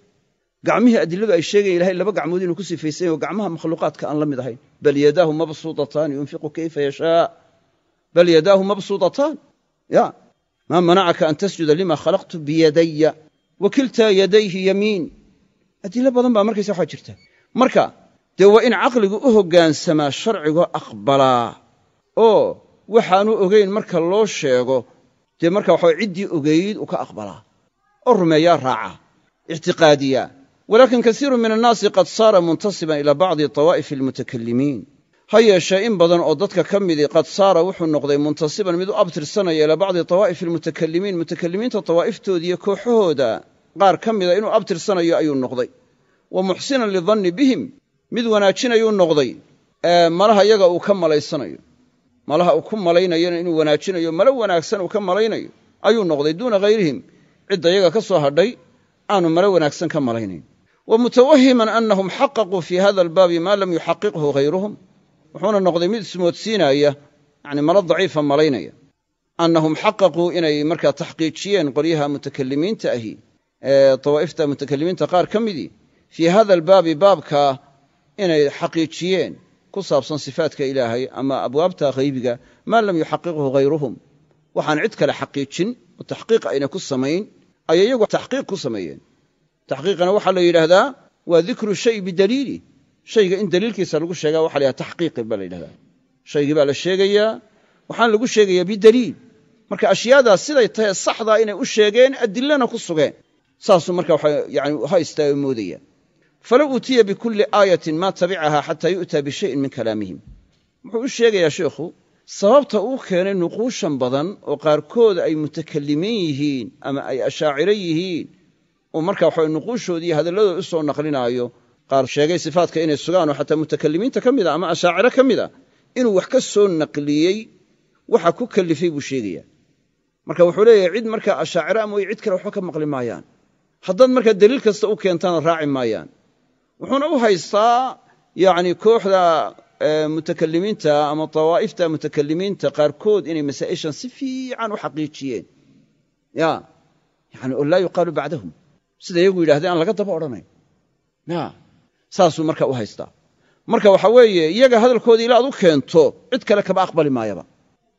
gacmihii adiladu ay sheegayan ilahay laba gacmood inuu ku sifaysanya gacmaha makhluuqaadka aan la mid ahayn bal yadaahu mabsuudataani yunfiqu kayfa yashaa bal yadaahu mabsuudataan ya maa manacaka an tasjuda lima khalaqtu biyadaya wa kiltaa yadayhi yamiin adilo badan baa markaysa waxaa jirta marka dee waa in caqligu u hoggaansamaa sharcigoo aqbalaa oo waxaanu ogayn marka loo sheego dee marka waxa ciddii ogayd uu ka aqbalaa oo rumeeyaa raaca ictiqaadiya walaakin kasiiru min annaasi qad saara muntasiban ilaa bacdi tawaa'if almutakallimiin ha yeeshee in badan oo dadka ka midii qad saara wuxuu noqday muntasiban mid u abtirsanaya ilaa bacdi tawaa'if almutakalimiin mutakalimiinta tawaa'iftoodiiyo kooxahooda qaar ka mida inuu abtirsanayo ayuu noqday wa muxsinan lidanni bihim mid wanaajinayuu noqday ee malaha iyaga uu ka malaysanayo malaha uu ku malaynayana inuu wanaajinayo malo wanaagsan uu ka malaynayo ayuu noqday duuna hayrihim cidda iyaga ka soo hadhay aanu malo wanaagsan ka malaynayn wa mutawahiman annahum xaqaquu fii hada albaabi maa lam yuxaqiqhu hayruhum wuxuuna noqday mid ismoodsiinaya yani malo daciifa malaynaya annahum xaqaquu inay markaa taxqiijiyeen qoryaha mutakallimiinta ahi ee tawaa'ifta mutakalimiinta qaar ka midii fii hada albaabi baabkaa inay xaqiijiyeen ku saabsan sifaatka ilaahay ama abwaabta haybiga maa lam yuxaqiqhu hayruhum waxaan cid kale xaqiijin oo taxqiiq ayna ku samayn ayay iyagu taxqiiq ku sameeyeen taxqiiqana waxaa la yidhaahdaa waa dikru shay bidaliili shayga in daliilkiisa lagu sheega waxa la taxqiiqi baa la yidhahdaa shaygii baa la sheegayaa waxaana lagu sheegayaa bidaliil marka ashyaadaas siday tahay saxdaa inay u sheegeen adilana ku sugeen saasuu marka waani haystaa oo moodaya falow uutiya bikulli aayatin maa tabicahaa xataa yu'taa bishayin min kalaamihim wuxuu u sheegayaa sheikhu sababta uu keenay nuquushan badan oo qaarkood ay mutakallimiin yihiin ama ay ashaaciro yihiin oo marka waxa nuquushoodii hadalladooda usoo naqlinaayo qaar sheegay sifaatka inay sugaan oo xataa mutakalimiinta ka mid a ah ama ashaaciro ka mid a ah, inuu wax ka soo naqliyey waxa ku kalifay buu sheegayaa marka wuxuu leeyahay cid markaa ashaaciro ama cid kale waxba ka maqli maayaan haddaad markaa deliil kasta u keentaana raaci maayaan wuxuuna u haystaa yacni kooxda mutakalimiinta ama tawaa'ifta mutakalimiinta qaarkood inay masaa'ishan si fiican u xaqiijiyeen ya yani oo laa yuqaalu bacdahum sida iyagu yidhahdeen aan laga daba odhanayn saasuu marka u haystaa marka waxa weeye iyaga hadalkoodii ilaa aad u keento cid kale kama aqbali maayaba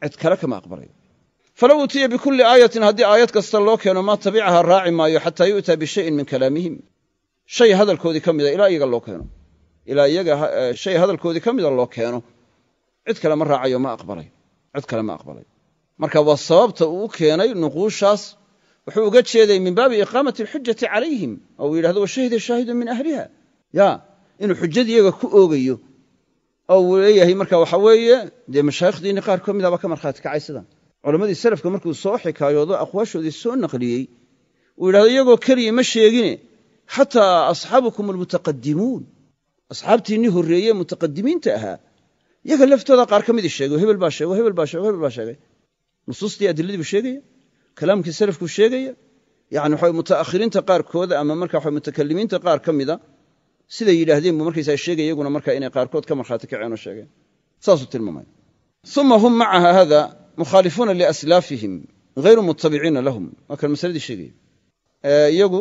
cid kale kama aqbalayo falow utiya bikulli aayatin haddii aayad kasta loo keeno maa tabicaha raaci maayo xataa yu'taa bishayin min kalaamihim shay hadalkoodii ka mida ilaa iyaga loo keeno ilaa iyaga eh, shay hadalkoodii ka mida loo keeno cid kale ma raacayo ma aqbalayo cid kale ma aqbalayo marka waa sababta uu u keenay nuquushaas wuxuu uga jeeday min baabi iqaamati alxujjati calayhim oo uu yidhahdo washahida shaahidun min ahliha ya inuu xujada iyaga ku oogayo oo uu leeyahay marka waxa weeye dee mashaayikhdeenni qaar ka midaba ah ka markhaati kacay sidan culammadii salafka markuu soo xikaayoodo aqwaashoodii soo naqliyey uu yidhahdo iyagoo keliya ma sheegine xataa asxaabukum almutaqadimuun asxaabtiinni horreeye mutaqadimiinta ahaa yaga laftooda qaar ka midi sheegay oh, hebel baa sheego oh, hebel baa sheego oh, hebel baa sheegay nusuustii adiladii buu sheegaya kalaamkii salafkuu sheegaya yani waxa mutaakhiriinta qaarkooda ama marka waxa mutakalimiinta qaar ka mida siday yidhaahdeen bu markaysaa sheegay iyaguna marka inay qaarkood ka markhaati kaceen oo sheegeen saasuu tilmaamaya uma hum macaha hada mukhaalifuuna liaslaafihim hayru mutabiciina lahum waa kan masaladii sheegaya iyagu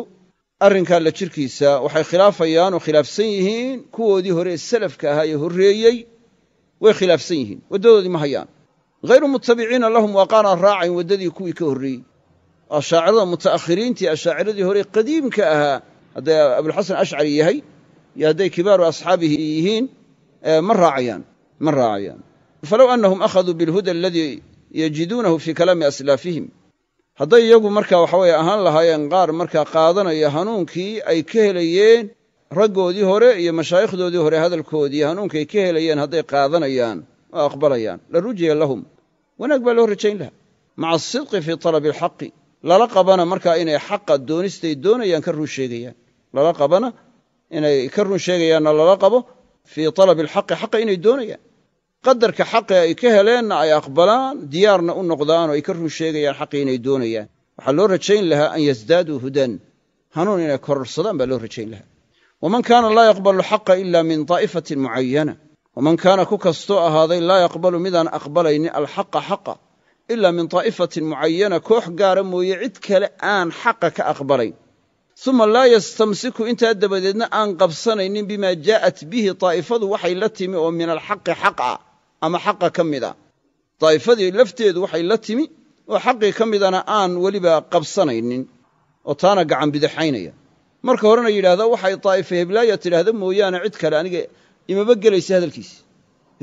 arrinkaa la jirkiisa waxay khilaafayaan oo khilaafsan yihiin kuwoodii hore ee salafka ahaa ee horreeyey way khilaafsan yihiin waddadoodii ma hayaan hayru mutabiciina lahum waa qaanaan raacayn waddadii kuwii ka horreeyey ashaacirada muta'akhiriintii ashaaciradii hore qadiimka ahaa hadday abulxasan ashcari yahay iyo hadday kibaaru asxaabihi yihiin ma raacayaan ma raacayaan falow annahum akhaduu bilhuda aladii yajiduunahu fii kalaami aslaafihim hadday iyagu markaa waxa weye ahaan lahaayeen qaar markaa qaadanaya hanuunkii ay ka helayeen raggoodii hore iyo mashaayikdoodii hore hadalkoodii hanuunkay ka helayeen hadday qaadanayaan oo aqbalayaan la rujiya lahum wanaag baa loo rajayn lahaa maca asidqi fii talabi alxaqi lala qabana markaa inay xaqa doonistay doonayaan ka run sheegayaan lala qabana inay ka run sheegayaanna lala qabo fii talabi alxaqi xaqa inay doonayaan qadarka xaqi ay ka heleenna ay aqbalaan diyaarna u noqdaan oo ay ka run sheegayaan xaqi inay doonayaan waxaa loo rajayn lahaa an yasdaaduu hudan hanuun inay kororsadaan baa loo rajayn lahaa waman kaana laa yaqbalu xaqa ila min daa'ifatin mucayana waman kaana ku kastoo ahaaday laa yaqbalu midaan aqbalaynin alxaqa xaqa ilaa min daa'ifatin mucayana koox gaara mooye cid kale aan xaqa ka aqbalayn uma laa yastamsiku intaa dabadeedna aan qabsanaynin bimaa jaa'at bihi daa'ifadu waxay la timi oo min alxaqi xaq ah ama xaqa ka mid a daa'ifadii lafteedu waxay la timi oo xaqii ka midana aan weliba qabsanaynin oo taana gacan bidixaynaya marka horena yidhaahda waxay daa'ifa heblaaya tidhaahda mooyaane cid kale aniga imaba gelaysa hadalkiisi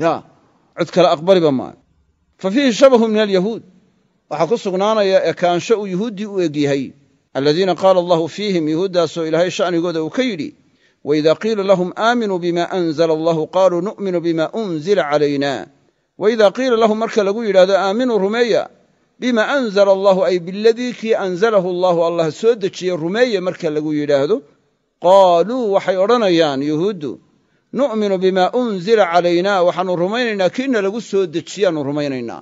yaa cid kale aqbaliba maayo fa fiihi shabahu min alyahuud waxaa ku sugnaanaya ekaansho uu yuhuuddii u eg yahay aladiina qaala allahu fiihim yuhuuddaasoo ilaahay shanigooda uu ka yidhi waidaa qiila lahum aaminuu bima anzala allahu qaaluu nu'minu bima unzila calayna waidaa qiila lahum marka lagu yidhaahdo aaminuu rumeeya bima anzala allahu ay biladii kii anzalahu allahu allah soo dejiye rumeeya marka lagu yidhaahdo qaaluu waxay odhanayaan yuhuuddu nu'minu bima unzila calaynaa waxaanu rumaynaynaa kiina lagu soo dejiyaannu rumaynaynaa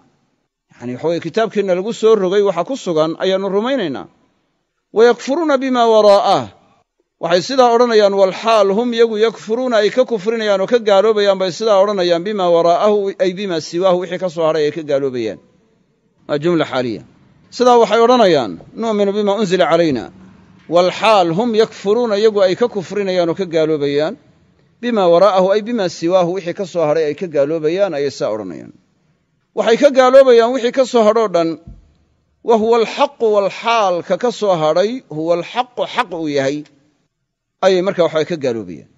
yacni waxaweye kitaabkiinna lagu soo rogay waxa ku sugan ayaannu rumaynaynaa wayakfuruuna bima waraa'ah waxay sidaa odhanayaan walxaal hum iyagu yakfuruuna ay ka kufrinayaan oo ka gaaloobayaan bay sidaa odhanayaan bimaa waraa'ahu ay bimaa siwaahu wixii ka soo hadhay ay ka gaaloobayaan waa jumla xaaliya sidaa waxay odhanayaan nu'minu bima unzila calayna walxaal hum yakfuruuna iyagu ay ka kufrinayaan oo ka gaaloobayaan bimaa waraa'ahu ay bimaa siwaahu wixii ka soo hadhay ay ka gaaloobayaan ayay saa odhanayaan waxay ka gaaloobayaan wixii ka soo hadhoo dhan wa huwa alxaqu walxaalka ka soo hadhay huwa alxaqu xaq uu yahay ayay markaa waxabay ka gaaloobayaan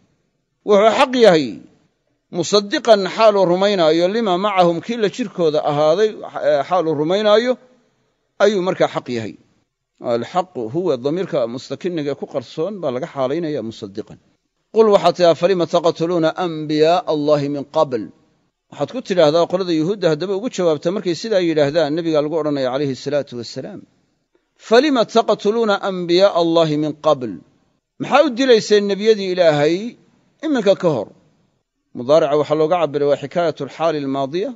wuxuu xaq yahay musadiqan xaaluu rumaynaayo limaa macahum kii la jirkooda ahaaday eh, xaaluu rumaynaayo ayuu markaa xaq yahay alxaqu huwa damiirka mustakiniga ku qarsoon baa laga xaalaynaya musadiqan qul waxaad tihaa falima taqtuluuna anbiyaa allahi min qabl waxaad ku tidhaahdaa qolada yuhuudda haddaba ugu jawaabta markay sidaa yidhaahdaan nebigaa lagu odhanaya calayhi asalaatu wasalaam falima taqtuluuna anbiyaaa allaahi min qabl maxaa u dilayseen nebiyadii ilaahay iminka ka hor mudaarica waxaa looga cabbiray waa xikaayat alxaali almaadiya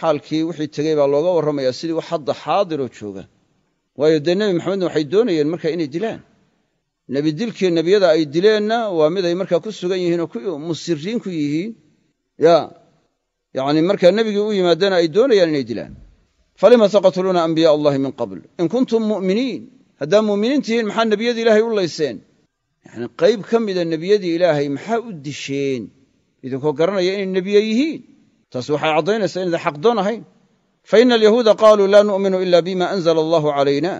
xaalkii wixii tegey baa looga warramayaa sidii wax hadda xaadiroo jooga waayo dee nebi maxamedna waxay doonayeen markaa inay dilaan nebi dilkii nebiyada ay dileenna waa mid ay markaa ku sugan yihiin oo ku musiriin ku yihiin yaa yani markaa nebigii u yimaadana ay doonayaan inay dilaan falima taqtuluuna ambiya allahi min qabl in kuntum mu'miniin haddaa mu'miniin tihiin maxaa nebiyadii ilaahay u layseen yani qayb ka mida nebiyadii ilaahay maxaa u disheen idinkoo garanaya inay nebiye yihiin taas waxay caddaynaysaa inaydan xaqdoon ahayn fa ina alyahuuda qaaluu laa nu'minu ila bima anzla allahu calayna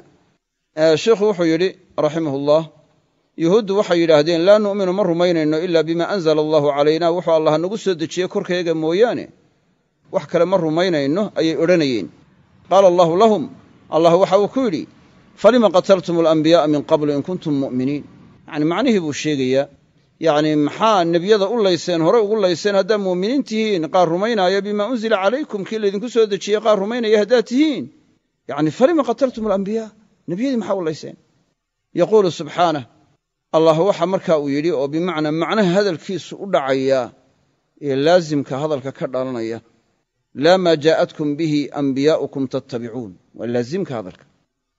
sheikhu wuxuu yidhi raximahullah yuhuuddu waxay yidhaahdeen laa nu'minu ma rumaynayno ila bima anzla allahu calayna wuxuu allah nagu soo dejiye korkayaga mooyaane wax kale ma rumaynayno ayay odhanayeen qaala allaahu lahum allah waxa uu ku yidhi falima qataltum alambiya'a min qablu in kuntum mu'miniin yacni macnihii buu sheegayaa yacni maxaa nebiyada u layseen hore ugu layseen haddaad mu'miniin tihiin qaar rumaynaaya bimaa unzila calaykum kii laydinku soo dejiyey qaar rumaynaya haddaad tihiin yacni falima qataltum alambiyaa nebiyadii maxaa u layseen yaquulu subxaanah allah waxa markaa uu yidhi oo bimacnaa macnaha hadalkiisu u dhacaya ee laasimka hadalka ka dhalanaya laa maa jaa'atkum bihi ambiyaa'ukum tattabicuun waa laazimka hadalka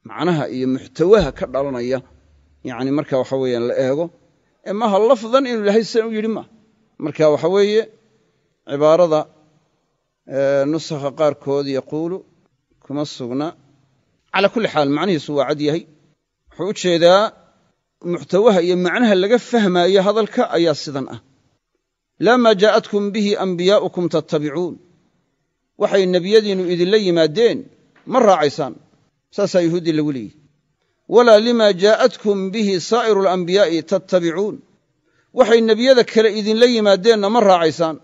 macnaha iyo muxtawaha ka dhalanaya yani marka waxa weeyaan la eego ee maaha lafdan inuu ilaahay sidan u yidhi maa marka waxa weeye cibaarada nusakha qaarkood yaquulu kuma sugna calaa kulli xaal macnihiisu waa cad yahay wuxuu u jeedaa muxtawaha iyo macnaha laga fahmaayo hadalka ayaa sidan ah laa maa jaa'atkum bihi ambiyaa'ukum tattabicuun waxay nebiyadiinnu idinla yimaadeen ma raacaysaan saasaa yuhuuddii lagu leeyihi walaa limaa jaa'atkum bihi saa'iru alambiyaa'i tattabicuun waxay nebiyada kale idinla yimaadeenna ma raacaysaan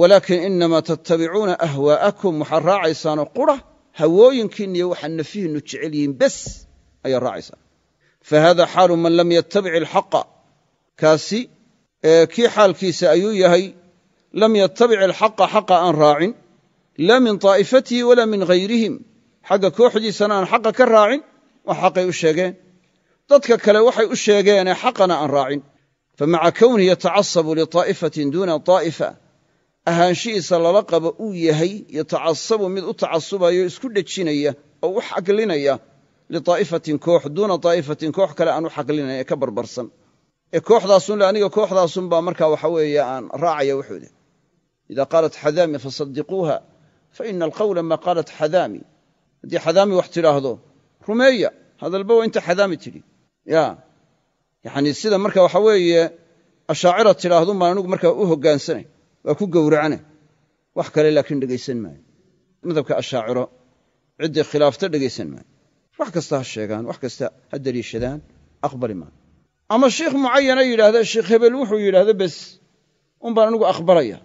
walaakin innamaa tattabicuuna ahwaa'akum waxaad raacaysaanoo qura hawooyinkiinni iyo waxaa nafihinnu jecel yihiin bes ayaad raacaysaan fa haada xaalu man lam yattabic alxaqa kaasi ee kii xaalkiisa ayuu yahay lam yattabic alxaqa xaqa aan raacin laa min aa'ifatihi walaa min hayrihim xagga kooxdiisana aan xaqa ka raacin wax xaqay u sheegeen dadka kale waxay u sheegeene xaqana aan raacin famaca kownihi yatacasabu liaa'ifatin duuna aa'ifa ahaanshihiisa lala qabo uu yahay yatacasabu mid u tacasubayo isku dhejinaya oo u xaqlinaya liaa'ifatin koox duuna aa'ifatin koox kale aan u xaqlinayn ee ka barbarsan ee kooxdaasunle aniga kooxdaasunbaa markaa waxa weeye aan raacaya waxooda idaa qaalat xadaami fasadiquuha fa ina alqawla maa qaalat xadaami haddii xadaami wax tidhaahdo rumeeya hadalba waa inta xadaami tidhi ya yacnii sida marka waxa weeye ashaacira tidhaahdu maan anigu markaa u hoggaansanay waa ku gowracane wax kale laakiin dhegaysan maayo madhabka ashaaciro ciddii khilaafta dhegaysan maayo wax kasta ha sheegaan wax kasta ha deliishadaan aqbali maayo ama shiikh mucayana yidhaahda sheikh hebel wuxuu yidhaahda bes un baan anigu aqbalaya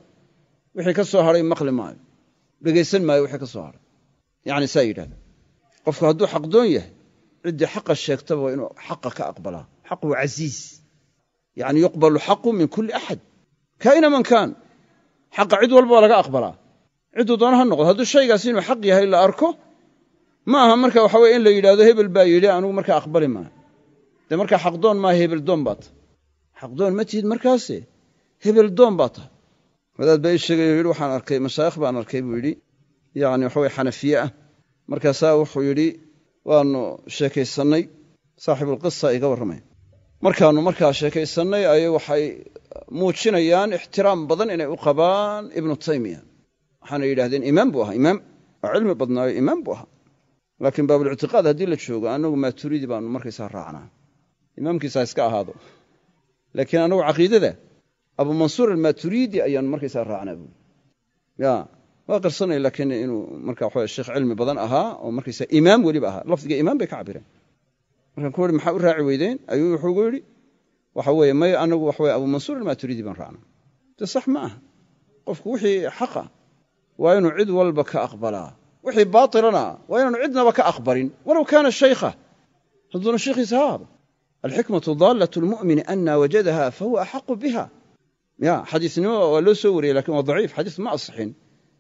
wixii ka soo hadhay maqli maayo dhegaysan maayo wixii ka soo hadhay yacni saa yidhahda qofku hadduu xaqdoon yahay ciddii xaqa sheegtaba waa inuu xaqa ka aqbalaa xaqu casiiz yacni yuqbalu xaqu min kulli axad kaina man kaan xaqa cid walba waa laga aqbalaa cidduu doona ha noqdo hadduu shaygaas inuu xaq yahay la arko ma aha marka waxa weye in la yidhahdo hebel baa yidhi anugu markaa aqbali maayo dee markaa xaqdoon maaha hebel doon baa tahay xaqdoon ma tihid markaase hebel doon baa tahay wadaad baa ii sheegayo yidhi waxaan arkay mashaayikh baan arkay buu yidhi yacni waxaweye xanafiye ah markaasaa wuxuu yidhi waanu sheekaysannay saaxiibulqisa iga warramaya markaannu markaa sheekaysannay ayay waxay muujinayaan ixtiraam badan inay u qabaan ibnu taymiya waxaana yidhahdeen imaam buu ahaa imaam oo cilmi badnaayo imaam buu ahaa laakiin baabulictiqaad haddii la joogo anagu maaturidi baanu markaysaa raacnaa imaamkiisa ha iska ahaado laakiin annagu caqiidada abu mansuur almaturiidi ayaan markaysaa raacnaa buui ya waa qarsanaya laakiin inuu marka waxa sheekh cilmi badan ahaa oo markaysaa imaam weliba ahaa lafdiga imaam bay ka cabireen markaan ku wuri maxaa u raaci weydeen ayuu wuxuu yidhi waxa weeye may anagu waxa weye abu mansuur almaturiidi baan raacnaa de sax ma aha qofku wixii xaqa waa inuu cid walba ka aqbalaa wixii baatilana waa inaanu cidnaba ka aqbalin walow kaana shaykha hadduuna sheikhiisa ha alxikmatu daallat lmu'mini anna wajadaha fahuwa axaqu biha ya xadiisnimo waa loo soo wariyey lakin waa daciif xadiis ma asixin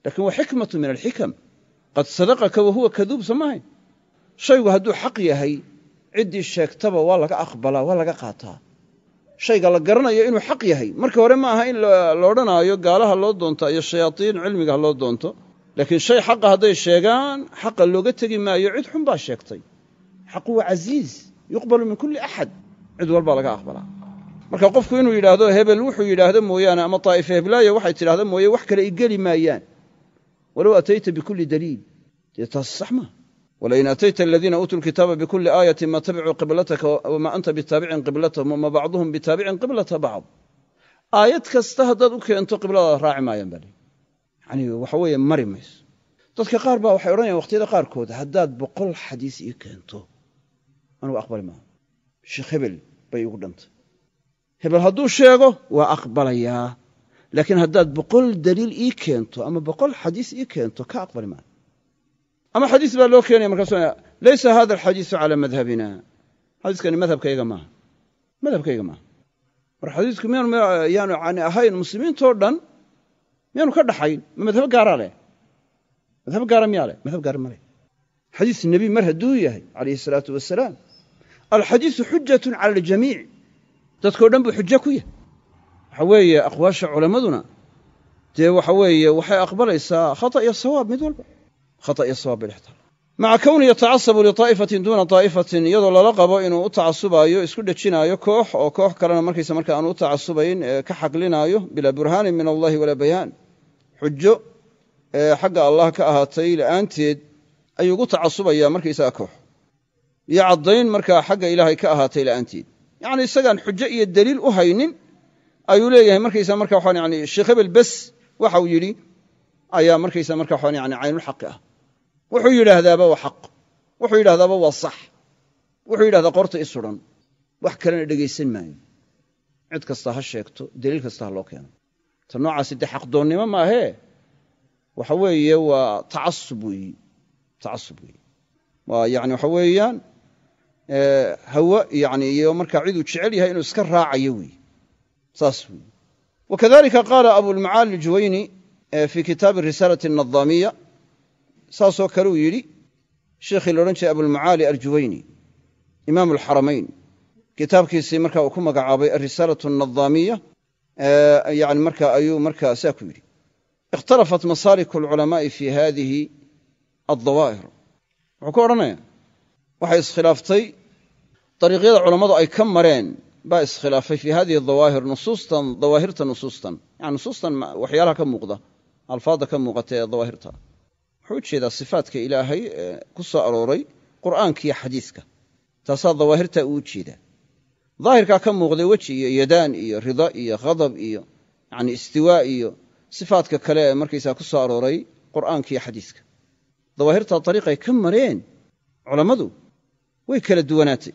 lakin waa xikmatu min alxikam qad sadaqaka wahuwa kaduub soo maahayn shaygu hadduu xaq yahay ciddii sheegtaba waa laga aqbalaa waa laga qaataa shayga la garanayo inuu xaq yahay marka hore ma aha in la odhanaayo gaalaha loo doonto iyo shayaadiin cilmiga ha loo doonto laakiin shay xaqa hadday sheegaan xaqa looga tegi maayo cid xun baa sheegtay xaqu waa casiiz yuqbalu min kulli axad cid walbaa laga aqbalaa marka qofku inuu yidhaahdo hebel wuxuu yidhaahdo mooyaane ama طaa'ife heblaaya waxay tidhahda mooye wax kale igeli maayaan walow atayta bikulli daliil dee taas sax maa walain atayta aladiina uutuu lkitaaba bikulli aayati ma tabicuu qiblataka wamaa anta bitaabicin qiblatahum wama bacduhum bitaabicin qiblata bacd aayad kasta haddaad u keento qibladaada raaci maayaan baa yani waxa weeye mari mayso dadka qaar baa waxay odhanayaan waqtiyada qaarkood haddaad boqol xadiis ii keento anugu aqbali maaha sheekh hebel bay igu dhantay hebel hadduu sheego waa aqbalayaa laakiin haddaad boqol daliil ii keento ama boqol xadiis ii keento ka aqbali maayo ama xadiis baa loo keenaya markaas laysa hada alxadiisu calaa madhabina xadiiskani madhabkayga maaha madhabkayga maaha mar xadiisku miyaanu yani ahayn muslimiintoo dhan miyaanu ka dhaxayn ma madhab gaaraa leh madhab gaara miyaa leh madhab gaara ma xadiis nebi mar hadduu yahay calayhi salaatu wasalaam alxadiisu xujatun cala aljamiic dadkao dhan buu xujo ku yahay waxa weeye aqwaasha culammaduna dee waxa weeye waxay aqbalaysaa khata iyo sawaab mid walba khata iyo sawaab bilixtilaal maca kowni yatacasabu litaa'ifatin duuna taa'ifatin iyadoo lala qabo inuu u tacasubaayo isku dhejinaayo koox oo koox kalena markaysa marka aanu u tacasubayn ee ka xaqlinaayo bilaa burhaanin min allahi walaa bayaan xujo ee xagga allah ka ahaatay la'aanteed ayuu ugu tacasubayaa markaysaga koox iyo caddayn markaa xagga ilaahay ka ahaatay la'aanteed yani isagaan xujo iyo daliil u haynin ayuu leeyahay markaysa marka n sheekh hebel bes waxa uu yidhi ayaa markaysa marka n caynulxaqi ah wuxuu yidhaahdaaba waa xaq wuxuu yidhahdaaba waa sax wuxuu yidhahdaa qoorta i sudan wax kalena dhegaysan maayo cid kasta ha sheegto daliil kasta ha loo keeno ta noocaasi dee xaqdoonnimo maahee waxa weeye waa taasub weyi taasub weeye haw yani iyo markaa ciduu jecel yahay inuu iska raacayo wey saas wey wakadalika qaala abulmacaali aljuwayni fii kitaabi risaalati anadaamiya saasoo kale uu yidhi sheikhii laodhan jiray abulmacaali aljuwayni imaam alxaramayn kitaabkiisii marka uu ku magacaabay arisaalatu anadaamiya yani marka ayuu markaa saa ku yidhi ikhtalafat masaaliku alculamaai fii hadihi addawaa'ir wuxuu ku odhanaya waxay iskhilaaftay dariiqyada culammadu ay ka mareen baa iskhilaafay fii hadihi dawaahir nusuustan dawaahirta nusuustan yani nusuustan waxyaalaha ka muuqda alfaadda ka muuqata ee dawaahirta wuxuu jeedaa sifaadka ilaahay ee ku soo arooray qur'aanka iyo xadiiska taasaa dawaahirta uu jeedaa daahirkaa ka muuqday weji iyo yadaan iyo rida iyo khadab iyo yani istiwaa iyo sifaadka kale ee markaysaa ku soo arooray qur'aanka iyo xadiiska dawaahirtaa dariiqay ka mareen culammadu way kala duwanaatay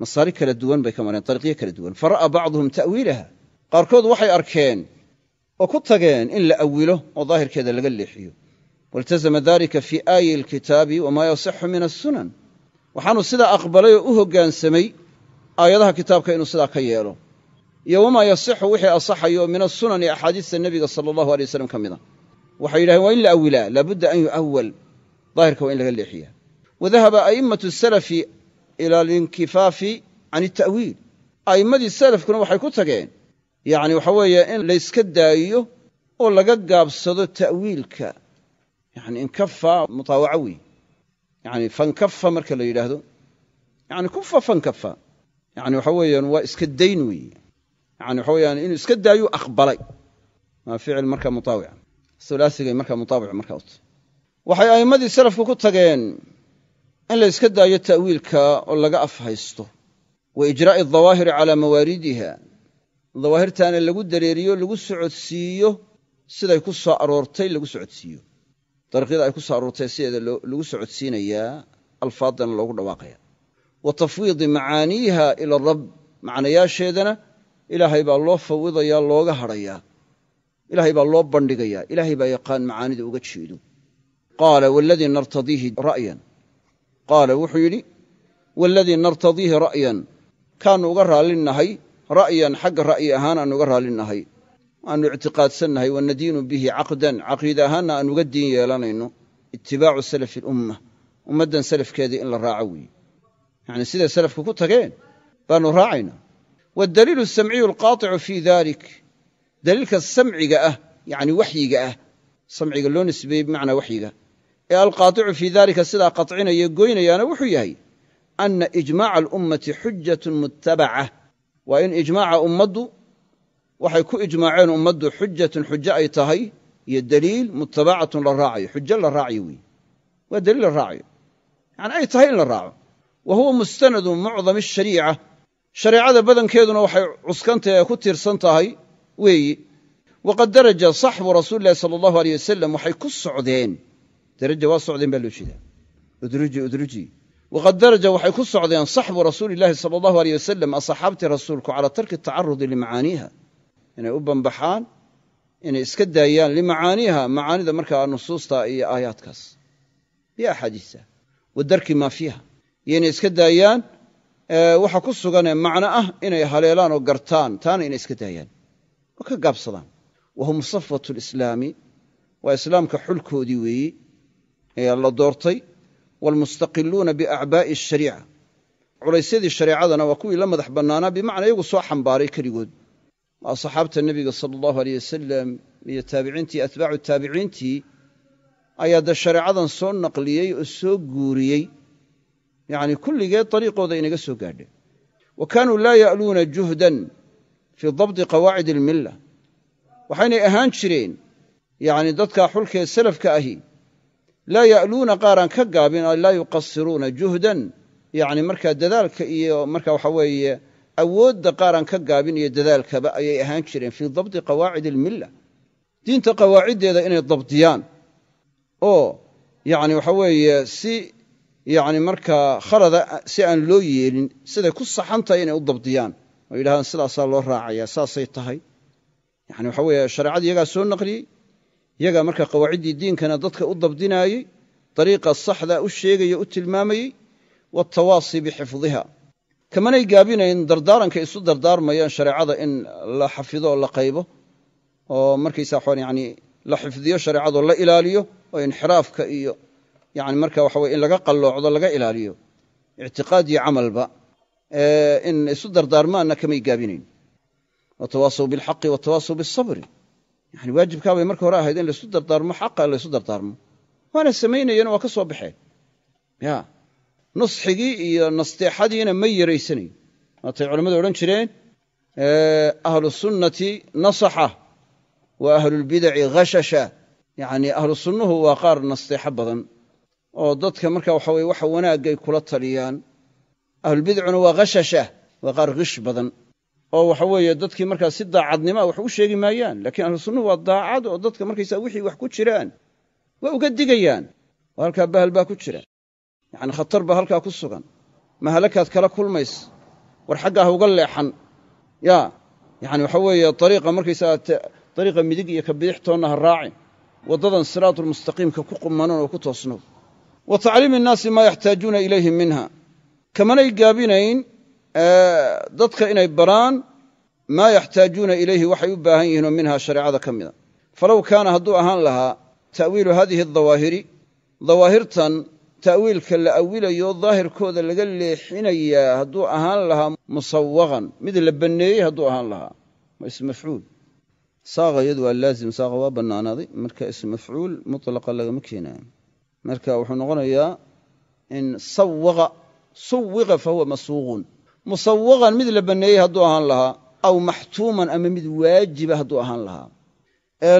masaari kala duwan bay ka mareen ariqyo kala duwan fa ra'a bacduhum ta'wiilaha qaarkood waxay arkeen oo ku tageen in la awilo oo daahirkeeda laga leexiyo waltazama dalika fii aayi alkitaabi wamaa yasixu min assunan waxaanuu sidaa aqbalay oo u hoggaansamay aayadaha kitaabka inuu sidaa ka yeelo iyo wamaa yasixu wixii asaxayo min asunani axaadiista nebiga sala allahu alay wasalam ka mid a waxay yidhahdeen waa in la awilaa laabudda an yu'awal daahirka waa in laga leexiyaa wadahaba a'immatu salafi ila alinkifaafi can ita'wiil a'immadii salafkuna waxay ku tageen yacni waxa weeye in layska daayiyo oo laga gaabsado ta'wiilka yani inkafa mutaawaca wey yani fankafa marka la yidhaahdo yani kufa fankafa yani waxa weeyaan waa iska dayn weeye yani waxa weyaan inuu iska daayu aqbalay maa ficil marka mutaawica hulaasigay marka mutaawic markaa u tahy waxay a'immadii salafku ku tageen in layska daayo ta'wiilka oo laga afhaysto wa ijraa'i adawaahiri calaa mawaaridiha dawaahirtaana lagu dareeriyo lagu socodsiiyo siday ku soo aroortay lagu socodsiiyo dariiqyada ay ku soo aroortay sideeda lagu socodsiinayaa alfaadana loogu dhawaaqaya wa tafwiidi macaaniiha ila rab macnayaasheedana ilaahay baa loo fawidayaa looga hadhayaa ilaahay baa loo bandhigayaa ilaahay baa yaqaan macaanida uga jeedo qaala waladii nartadiihi ra'yan qaala wuxuu yidhi walladii nartadiihi ra'yan kaanu uga raallin nahay ra'yan xagga ra'yi ahaan aannu uga raallin raallinnahay aannu ictiqaadsannahay wanadiinu bihi caqdan caqiid ahaanna aannu uga diin yeelanayno itibaacu salafi lumma ummaddan salafkeedii in la raaco weeye yacni siday salafku ku tageen baannu raacayna waddaliilu samciyu alqaaticu fii dalik daliilka samciga ah yacni waxyiga ah samciga loo nisbeeyey bimacnaa waxyiga ee alqaaicu fii dalika sidaa qaطcinaya goynayaana wuxuu yahay ana ijmaaca alummati xujatun mutabaca waa in ijmaaca ummaddu waxay ku ijmaaceen ummaddu xujatun xujo ay tahay iyo daliil mutabacatun la raacayo xujo la raacayo wey waa daliil la raacayo yacni ay tahay in la raaco wa huwa mustanadu mucdami ashariica shareecada badankeeduna waxay cuskantahe ee ku tiirsan tahay weeye waqad daraja saxbu rasuuli illahi sala allahu aleyh wasalam waxay ku socdeen daraja waa socdeen baa loo jeedaa udruji udruji waqad daraja waxay ku socdeen saxbu rasuulilaahi sala allahu aleyh wasalam asxaabtii rasuulku calaa tarki tacarudi limacaaniiha inay u banbaxaan inay iska daayaan limacaaniiha macaanida markaa nusuusta iyo aayaadkaas iyo axaadiista wa darki maa fiiha iyo inay iska daayaan waxa ku suganee macno ah inay haleelaan oo gartaan taana inay iska daayaan oo ka gaabsadaan wa hum safwatu lislaami waa islaamka xulkoodii weeyi la doortay waalmustaqiluuna biacbaa'i ashariica culaysyadii shareecadana waa kuwii la madax bannaanaa bimacnaa iyagu soo xambaaray keligood waa saxaabta nebiga sala allahu aleyh wasalam iyo taabiciintii atbaacu taabiciintii ayaa dee shareecadan soo naqliyey oo soo guuriyey yacnii kulligeed dariiqooda inaga soo gaadheen wa kaanuu laa ya'luuna juhdan fii dabdi qawaacidi almilla waxaynay ahaan jireen yacnii dadkaa xulkee salafka ahi laa ya'luuna qaaraan ka gaabin ay laa yuqasiruuna juhdan yacni markaa dadaalka iyo marka waxa weeye awoodda qaaraan ka gaabin iyo dadaalkaba ayay ahaan jireen fii dabdi qawaacid almilla diinta qawaaciddeeda inay dabdiyaan oo yacni waxa weeye si yani markaa khalada si aan loo yeelin siday ku saxantahay inay u dabdiyaan oo yidhahdaan sidaasaa loo raacayaa saasay tahay yani waxa weeye shareecada iyagaa soo naqliyey yagaa marka qawaaciddii diinkana dadka u dabdinaayey dariiqa saxda u sheegaya u tilmaamayey watawaasii bixifdiha kamanay gaabinayn dardaaranka isu dardaarmayaan shareecada in la xafido oo la qaybo oo markaysa waxaan yacni la xifdiyo shareecadoo la ilaaliyo oo inxiraafka iyo yacni marka waxa weye in laga qalloocdo laga ilaaliyo ictiqaad iyo camalba in isu dardaarmaanna kamay gaabinayn watawaasaw bilxaqi watawaasaw bisabri yani waajibkaabay marka hore ahayd in laysu dardaarmo xaqa laysu dardaarmo waana samaynayeeno waa ka soo baxeen ya nusxigii iyo nasteexadiina ma yaraysanayo waatay culammadu odhan jireen ahlusunnati nasaxa wa ahlulbidaci hashasha yacni ahlu sunnuhu waa qaar nasteexo badan oo dadka marka waxa weye waxa wanaaggay kula taliyaan ahlulbidacuna waa hashasha waa qaar ghish badan oo waxa weeye dadkii markaa si daacadnimaa ah wax u sheegi maayaan laakiin ahlu sunnuhu waa daacad oo dadka markaysaa wixii wax ku jiraan waa uga digayaan oo halkaa bahal baa ku jira yacni khatar baa halkaa ku sugan mahalakaad kala kulmays war xaggaa uga leexan yaa yacni waxa weeye ariiqa markaysaga dariiqa midig iyo ka bidix toonna ha raaci waddadan siraatulmustaqiimka ku qumanan oo ku toosnow wa tacliimi innaasi maa yaxtaajuuna ilayhi minha kamanay gaabinayn dadka inay baraan maa yaxtaajuuna ileyhi waxay u baahan yihiin oo minhaa shareecada ka mida falow kaana hadduu ahaan lahaa ta'wiilu haadihi adawaahiri dawaahirtan ta'wiilka la awilayo daahirkooda laga leexinayaa hadduu ahaan lahaa musawaqan mid la banneeyey hadduu ahaan lahaa waa ism mafcuul saaqa iyadu waa laazim saaqa waa bannaanaaday marka ism mafcuul mutlaqa lagama keenaayo marka wuxuu noqonayaa in sawaqa suwiqa fahuwa masuuqun musawaqan mid la baneeyey hadduu ahaan lahaa aw maxtuuman ama mid waajiba ah hadduu ahaan lahaa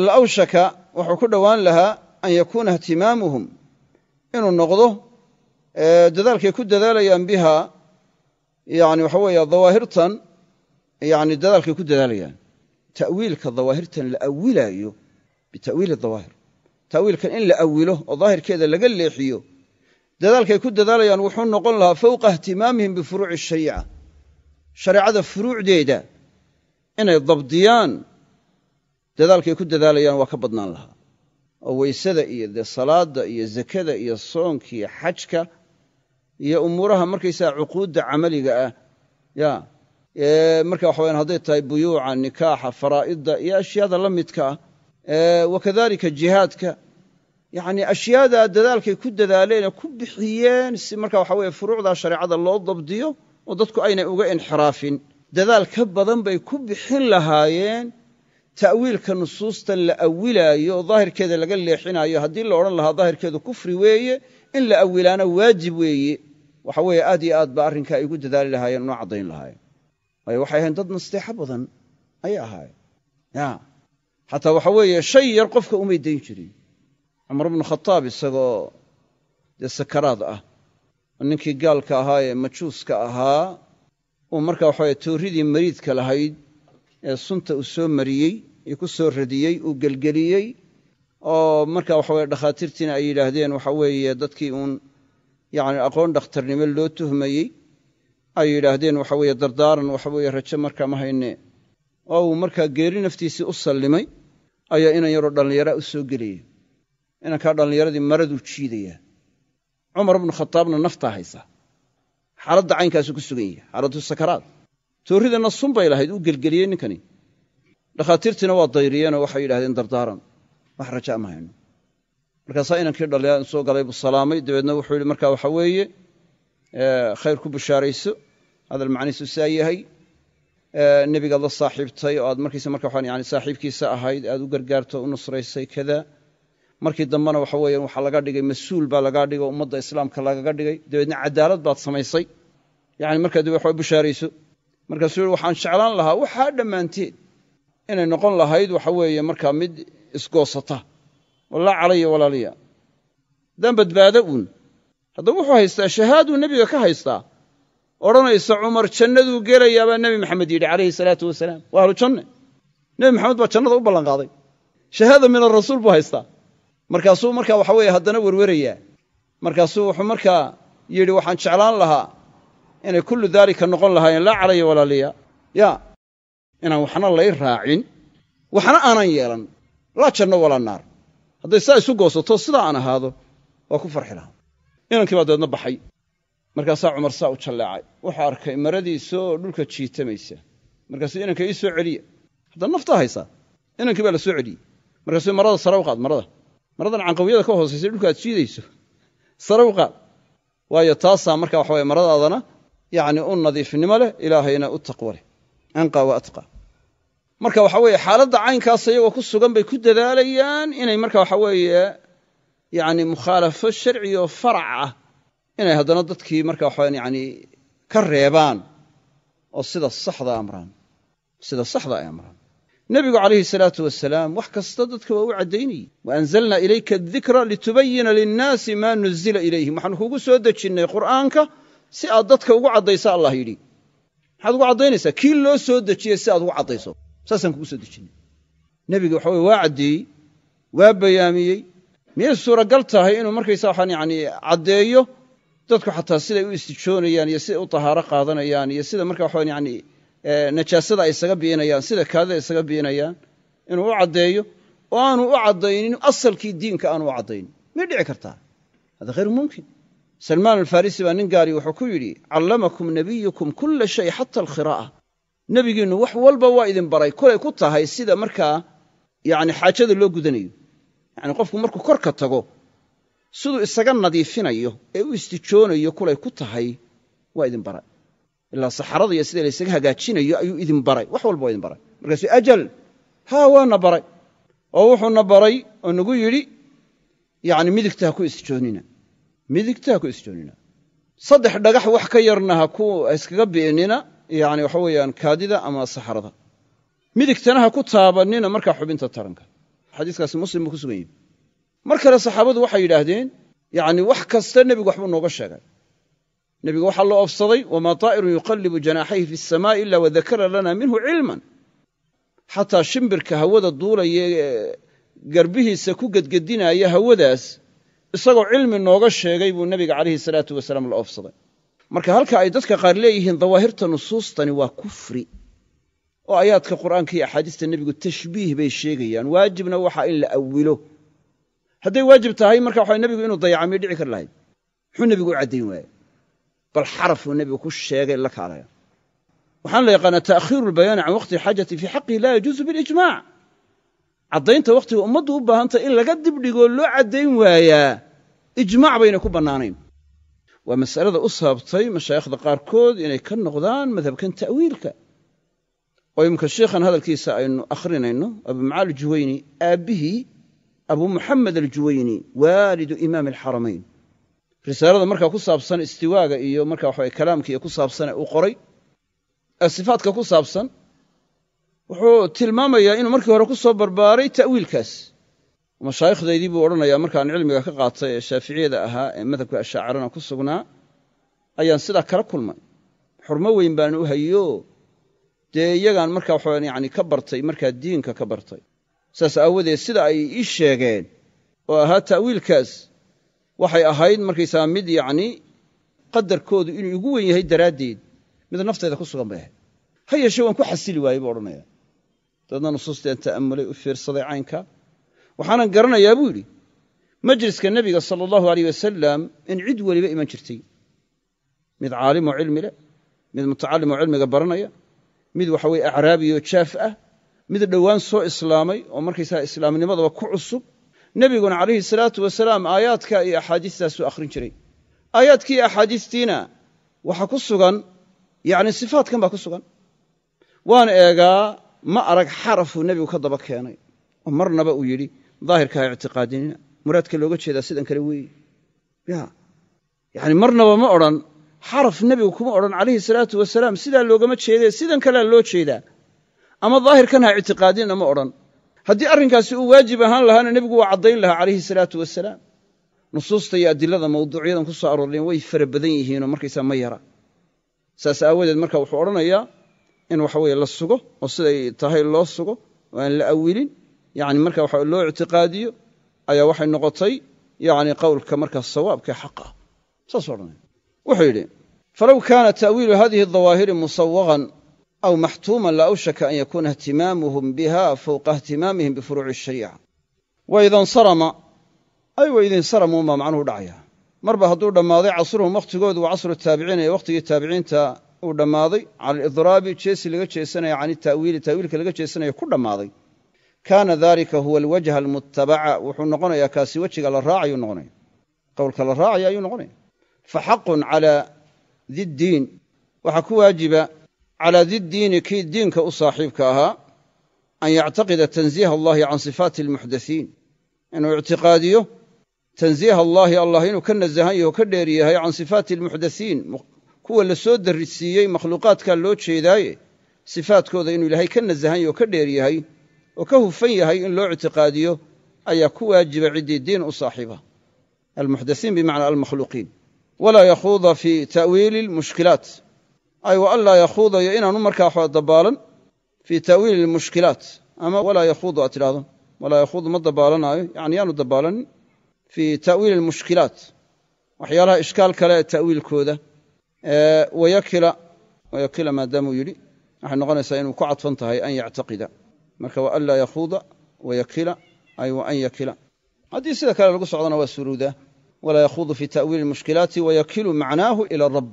lawshaka wuxuu ku dhowaan lahaa an yakuuna ihtimaamuhum inuu noqdo dadaalkay ku dadaalayaan bihaa yani waxa weeye dawaahirtan yani dadaalkay ku dadaalayaan ta'wiilka dawaahirtan la awilaayo bitawiil dawaahir ta'wiilkan in la awilo oo daahirkeeda laga leexiyo dadaalkay ku dadaalayaan wuxuu noqon lahaa fowqa ihtimaamihim bifuruuci shariica shareecada furuucdeeda inay dabdiyaan dadaalkay ku dadaalayaan waa ka badnaan lahaa oo weysada iyo dee salaada iyo zakada iyo soonka iyo xajka iyo umuuraha markaysaga cuquudda camaliga ah ya marka waxa weyaan hadday tahay buyuuca nikaaxa faraa'idda iyo ashyaada la midka ah wakadalika jihaadka yacnii ashyaadaa dadaalkay ku dadaaleen ee ku bixiyeen si marka waxa weye furuucdaa shareecada loo dabdiyo oo dadku aynay uga inxiraafin dadaal ka badan bay ku bixin lahaayeen ta'wiilka nusuustan la awilaayo oo daahirkeeda laga leexinayo haddii la odhan lahaa daahirkeedu kufri weeye in la awilaana waajib weeye waxa weeye aad iyo aad baa arrinka ay ugu dadaali lahaayeen una caddayn lahaayeen waayo waxay ahayn dad nasteexo badan ayay ahaayeen ya xataa waxa weeye shay yar qofka umay dayn jirin cumar bnu khataab isagoo dee sakaraad ah oo ninkii gaalka ahaa ee majuuska ahaa uu markaa waxaweye tooridii mariidka lahayd ee sunta uu soo mariyey iyo ku soo radiyey uu gelgeliyey oo markaa waxaweye dhakhaatiirtiina ay yidhaahdeen waxa weeye dadkii uun yacni aqoon dhakhtarnimo loo tuhmayey ay yidhaahdeen waxa weeye dardaaran waxa weeye rajo markaa ma hayne oo uu markaa geeri naftiisii u sallimay ayaa inan yaroo dhallinyara u soo gelaya inankaa dhallinyaradii maraduu jiidaya cumar bnu khataabna naftaa haysa xaaladda caynkaasu ku sugan yahay xaaladu sakaraad toorridana sun bay lahayd uu gelgeliyey ninkani dhakhaatiirtiina waa dayriyeenoo waxay yidhahdeen dardaaran wax raja ma hayno markaasaa inankii dhalliyaa soo galay buu salaamay dabeedna wuxuu yidhi markaa waxa weeye eh, khayr ku bashaarayso hadal macnihiisu saa yahay eh, nebigaad la saaxiibtay oo aad markiisa marka waxaan yani saaxiibkiisa ahayd aad u gargaarto u nusraysay kadaa markii dambena waxa weeyaan waxaa laga dhigay mas-uul baa lagaa dhigay oo ummadda islaamka lagaga dhigay dabeedna cadaalad baad samaysay yacni markaa dabe waxba bushaarayso markaasuu yihi waxaan jeclaan lahaa waxaa dhammaanteed inay noqon lahayd waxa weeye markaa mid isgoosata walaa calaya walaaliya haddaan badbaado uun haddaba wuxuu haystaa shahaaduu nebiga ka haystaa odhanaysa cumar jannaduu gelayaa baa nebi maxamed yidhi calayhi salaatu wasalaam waa janne nebi maxamed baa jannada u ballanqaaday shahaada min arasuul buu haystaa markaasuu marka waxa weeye haddana werwerayaa markaasuu wuxuu markaa yidhi waxaan jeclaan lahaa inay kullu daalika noqon lahaayeen laa calaya walaaliya liya ya inaan waxna lay raacin waxna aanan yeelan laa janno walaa naar hadday saa isu goosato sidaa aan ahaado waa ku farxi lahaa inankii baa dabeedna baxay markaasaa cumar saa u jalleecay wuxuu arkay maradiisa oo dhulka jiitamaysa markaasuu inanka ii soo celiya hadda naftaa haysaa inankii baa la soo celiyey markaasuu marada sare u qaad marada maradan canqawiyada ka hoosaysa dhulkaaad jiidayso u qaad waayo taasaa marka waxa weye maradaadana yacni u nadiifnimo leh ilaahayna u taqwo leh anqaa wa atqaa marka waxa weeye xaaladda caynkaas iyagoo ku sugan bay ku dadaalayaan inay marka waxa weeye yacni mukhaalafo sharci oo farac ah inay haddana dadkii marka waxa yacni ka reebaan oo sida saxda amraan sida saxda ay amraan nebigu calayhi salaatu wasalaam wax kasta dadka waa u caddaynayay wa anzalnaa ilayka adikra litubayina linnaasi maa nuzila ilayhim waxaanu kugu soo dejinnay qur'aanka si aad dadka ugu caddaysa allah yidhi maxaad ugu caddaynaysaa kii loo soo dejiyey si aad ugu caddayso saasaan kugu soo dejinnay nebiga waxa weye waa caddeeyey waa bayaamiyey miyay suuragal tahay inuu markaysa waxaan yacni caddeeyo dadku xataa siday u istijoonayaan iyo siday u tahaaro qaadanayaan iyo sida marka waxaan yacni najaasada ay isaga bi'inayaan sida kaadida isaga bi'inayaan inuu u caddeeyo oo aanu u caddaynin asalkii diinka aanu u caddaynin may dhici kartaa hada khayru mumkin salmaan alfarisi baa nin gaari wuxuu ku yidhi callamakum nebiyukum kula shay xata alkhiraa'a nebigiinnu wax walba waa idin baray kulay ku tahay sida markaa yacni xaajada loo gudanayo yani qofku markuu korka tago siduu isaga nadiifinayo ee u istijoonayo kulay ku tahay waa idin baray ilaa saxarada iyo sida laysaga hagaajinayo ayuu idin baray wax walba idin baray markaasu ajal haa waana baray oo wuxuuna baray oo nagu yidhi yani midigta ha ku isjoonina midigta ha ku isjoonina saddex dhagax wax ka yarna ha ku iskaga bi'inina yani waxa weeyaan kaadida ama saxarada midigtana ha ku taabanina markaa xubinta taranka xadiiskaasi muslim buu ku sugan yihi mar kale saxaabadu waxay yidhaahdeen yani wax kasta nebigu waxbuu nooga sheegay nebiga waxaa loo ofsaday wamaa taa'irun yuqallibu janaaxayhi fi asamaa'i ila wadakara lanaa minhu cilman xataa shimbirka hawada duulaya ee garbihiisa ku gedgedinaaya hawadaas isagoo cilmi nooga sheegay buu nebiga calayhi salaatu wasalaam la ofsaday marka halka ay dadka qaar leeyihiin dawaahirta nusuustani waa kufri oo aayaadka qur-aanka iyo axaadiista nebigu tashbiih bay sheegayaan waajibna waxaa in la awilo hadday waajib tahay marka waxa nebigu inuu dayacamiyo dhici kar lahayd muxuu nebigu u caddayn waaye bal xarafuu nebigu ku sheegay la kaalaya waxaan la yaqaanaa taakhiiru lbayaani can waqti xaajati fii xaqihi laa yajuusu bilijmac caddaynta wakhtiga ummaddu u baahantay in laga dibdhigoo loo caddayn waayaa ijmaac bayna ku bannaanayn waa masalada u sababtay mashaayikhda qaarkood inay ka noqdaan madhabkan ta'wiilka oo imminka sheikhan hadalkiisa aynu akhrinayno abumacaal juwayni aabbihii abu muxamed aljuwayni waalidu imaami alxaramayn risaalada markaa ku saabsan istiwaaga iyo marka waxa kalaamka iyo ku saabsane uu qoray ee sifaadka ku saabsan wuxuu tilmaamayaa inuu markii hore ku soo barbaaray ta'wiilkaas mashaayikhdaydii buu odhanayaa markaan cilmiga ka qaatay ee shaaficiyada ahaa ee madhabka ashaacirana ku sugnaa ayaan sidaa kala kulmay xurmo weyn baan u hayo dee iyagaan marka waxaan yacni ka bartay markaa diinka ka bartay saas aawadeed sida ay ii sheegeen oo ahaa ta'wiilkaas waxay ahayd markaysaa mid yacni qadarkoodu inuu igu weyn yahay daraaddeed mid nafteeda ku sugan bay ha yeeshee waan ku xasili waayey buu odhanaya dabeedna nusuusteen ta'amulay u fiirsaday caynka waxaanan garanayaa buu yidhi majliska nebiga sala allahu aleyh wasalam in cid weliba iman jirtay mid caalimoo cilmi leh mid mutacallimoo cilmiga baranaya mid waxa weye acraabiyo jaaf ah mid dhowaan soo islaamay oo markaysaa islaamnimadaba ku cusub nebiguna calayhi salaatu wasalaam aayaadka iyo axaadiistaasuu akhrin jiray aayaadkii iyo axaadiistiina waxaa ku sugan yacni sifaatkan baa ku sugan waan eegaa ma arag xarafuu nebigu ka daba keenay oo marnaba uu yidhi daahirka ha ictiqaadinina muraadka looga jeedaa sidan kale weeye ya yacni marnaba ma odhan xaraf nebigu kuma odhan calayhi salaatu wasalaam sidaa loogama jeedee sidan kalea loo jeedaa ama daahirkan ha ictiqaadinina ma odhan haddii arrinkaasi uu waajib ahaan lahaana nebigu waa caddayn lahaa calayhi salaatu wasalaam nusuusta iyo adilada mawduucyadan kusoo soo way fara badan yihiinoo markaysaa ma yara saas aawadeed marka wuxuu odhanayaa in waxaweye la sugo oo siday tahay loo sugo oo aan la awilin yani marka waxa loo ictiqaadiyo ayaa waxay noqotay yani qowlka markaa sawaabkae xaq saas saasuu odhanaya wuxuu yidhi falow kaana ta'wiilu hadihi dawaahiri musawaqan aw maxtuuman la awshaka an yakuuna ihtimaamuhum biha fowqa ihtimaamihim bifuruuci ashariica waidansarama ay waidinsaramuunbaa macnuhu dhacaya marba hadduu dhammaaday casruhum wakhtigoodu waa casru taabiciin ee wakhtigii taabiciinta uu dhammaaday cala alidraabi jeesi laga jeesanaya can itaawiili taawiilka laga jeesanaya ku dhammaaday kaana dalika huwa alwajha almutabaca wuxuu noqonayaa kaasi wejiga la raacay ayuu noqonaya qowlka la raacaya ayuu noqonaya fa xaqun cala di ddiin waxaa ku waajiba calaa diddiini kii diinka u saaxiibka ahaa an yactaqida tanziih allaahi can sifaati almuxdasiin inuu ictiqaadiyo tanziih allaahi allah inuu ka nasahan yaho ka dheer yahay can sifaati almuxdasiin kuwa la soo darrisiiyey makhluuqaadkaa loo jeedaaye sifaatkooda inuu ilaahay ka nasahan yaho ka dheer yahay oo ka hufan yahay in loo ictiqaadiyo ayaa ku waajiba ciddii diin u saaxiiba almuxdasiin bimacnaa almakhluuqiin walaa yakhuuda fii ta'wiili lmushkilaat ay wa anlaa yakhuuda iyo inaanu markaa dabaalan fii ta'wiili ilmushkilaat ama walaa yakhuudu aad tidhahdo walaa yakhuudu ma dabaalanaayo yacni yaanu dabaalanin fii ta'wiili almushkilaat waxyaalaha ishkaal kale ee ta'wiilkooda wayakila wayakila maadaamuu yidhi waxay noqonaysaa inuu ku cadfan tahay an yactaqida marka wa anlaa yakhuuda wayakila ay an yakila haddii sida kale lagu socdona waa suruudaa walaa yakhuudu fii ta'wiili almushkilaati wayakilu macnaahu ila arab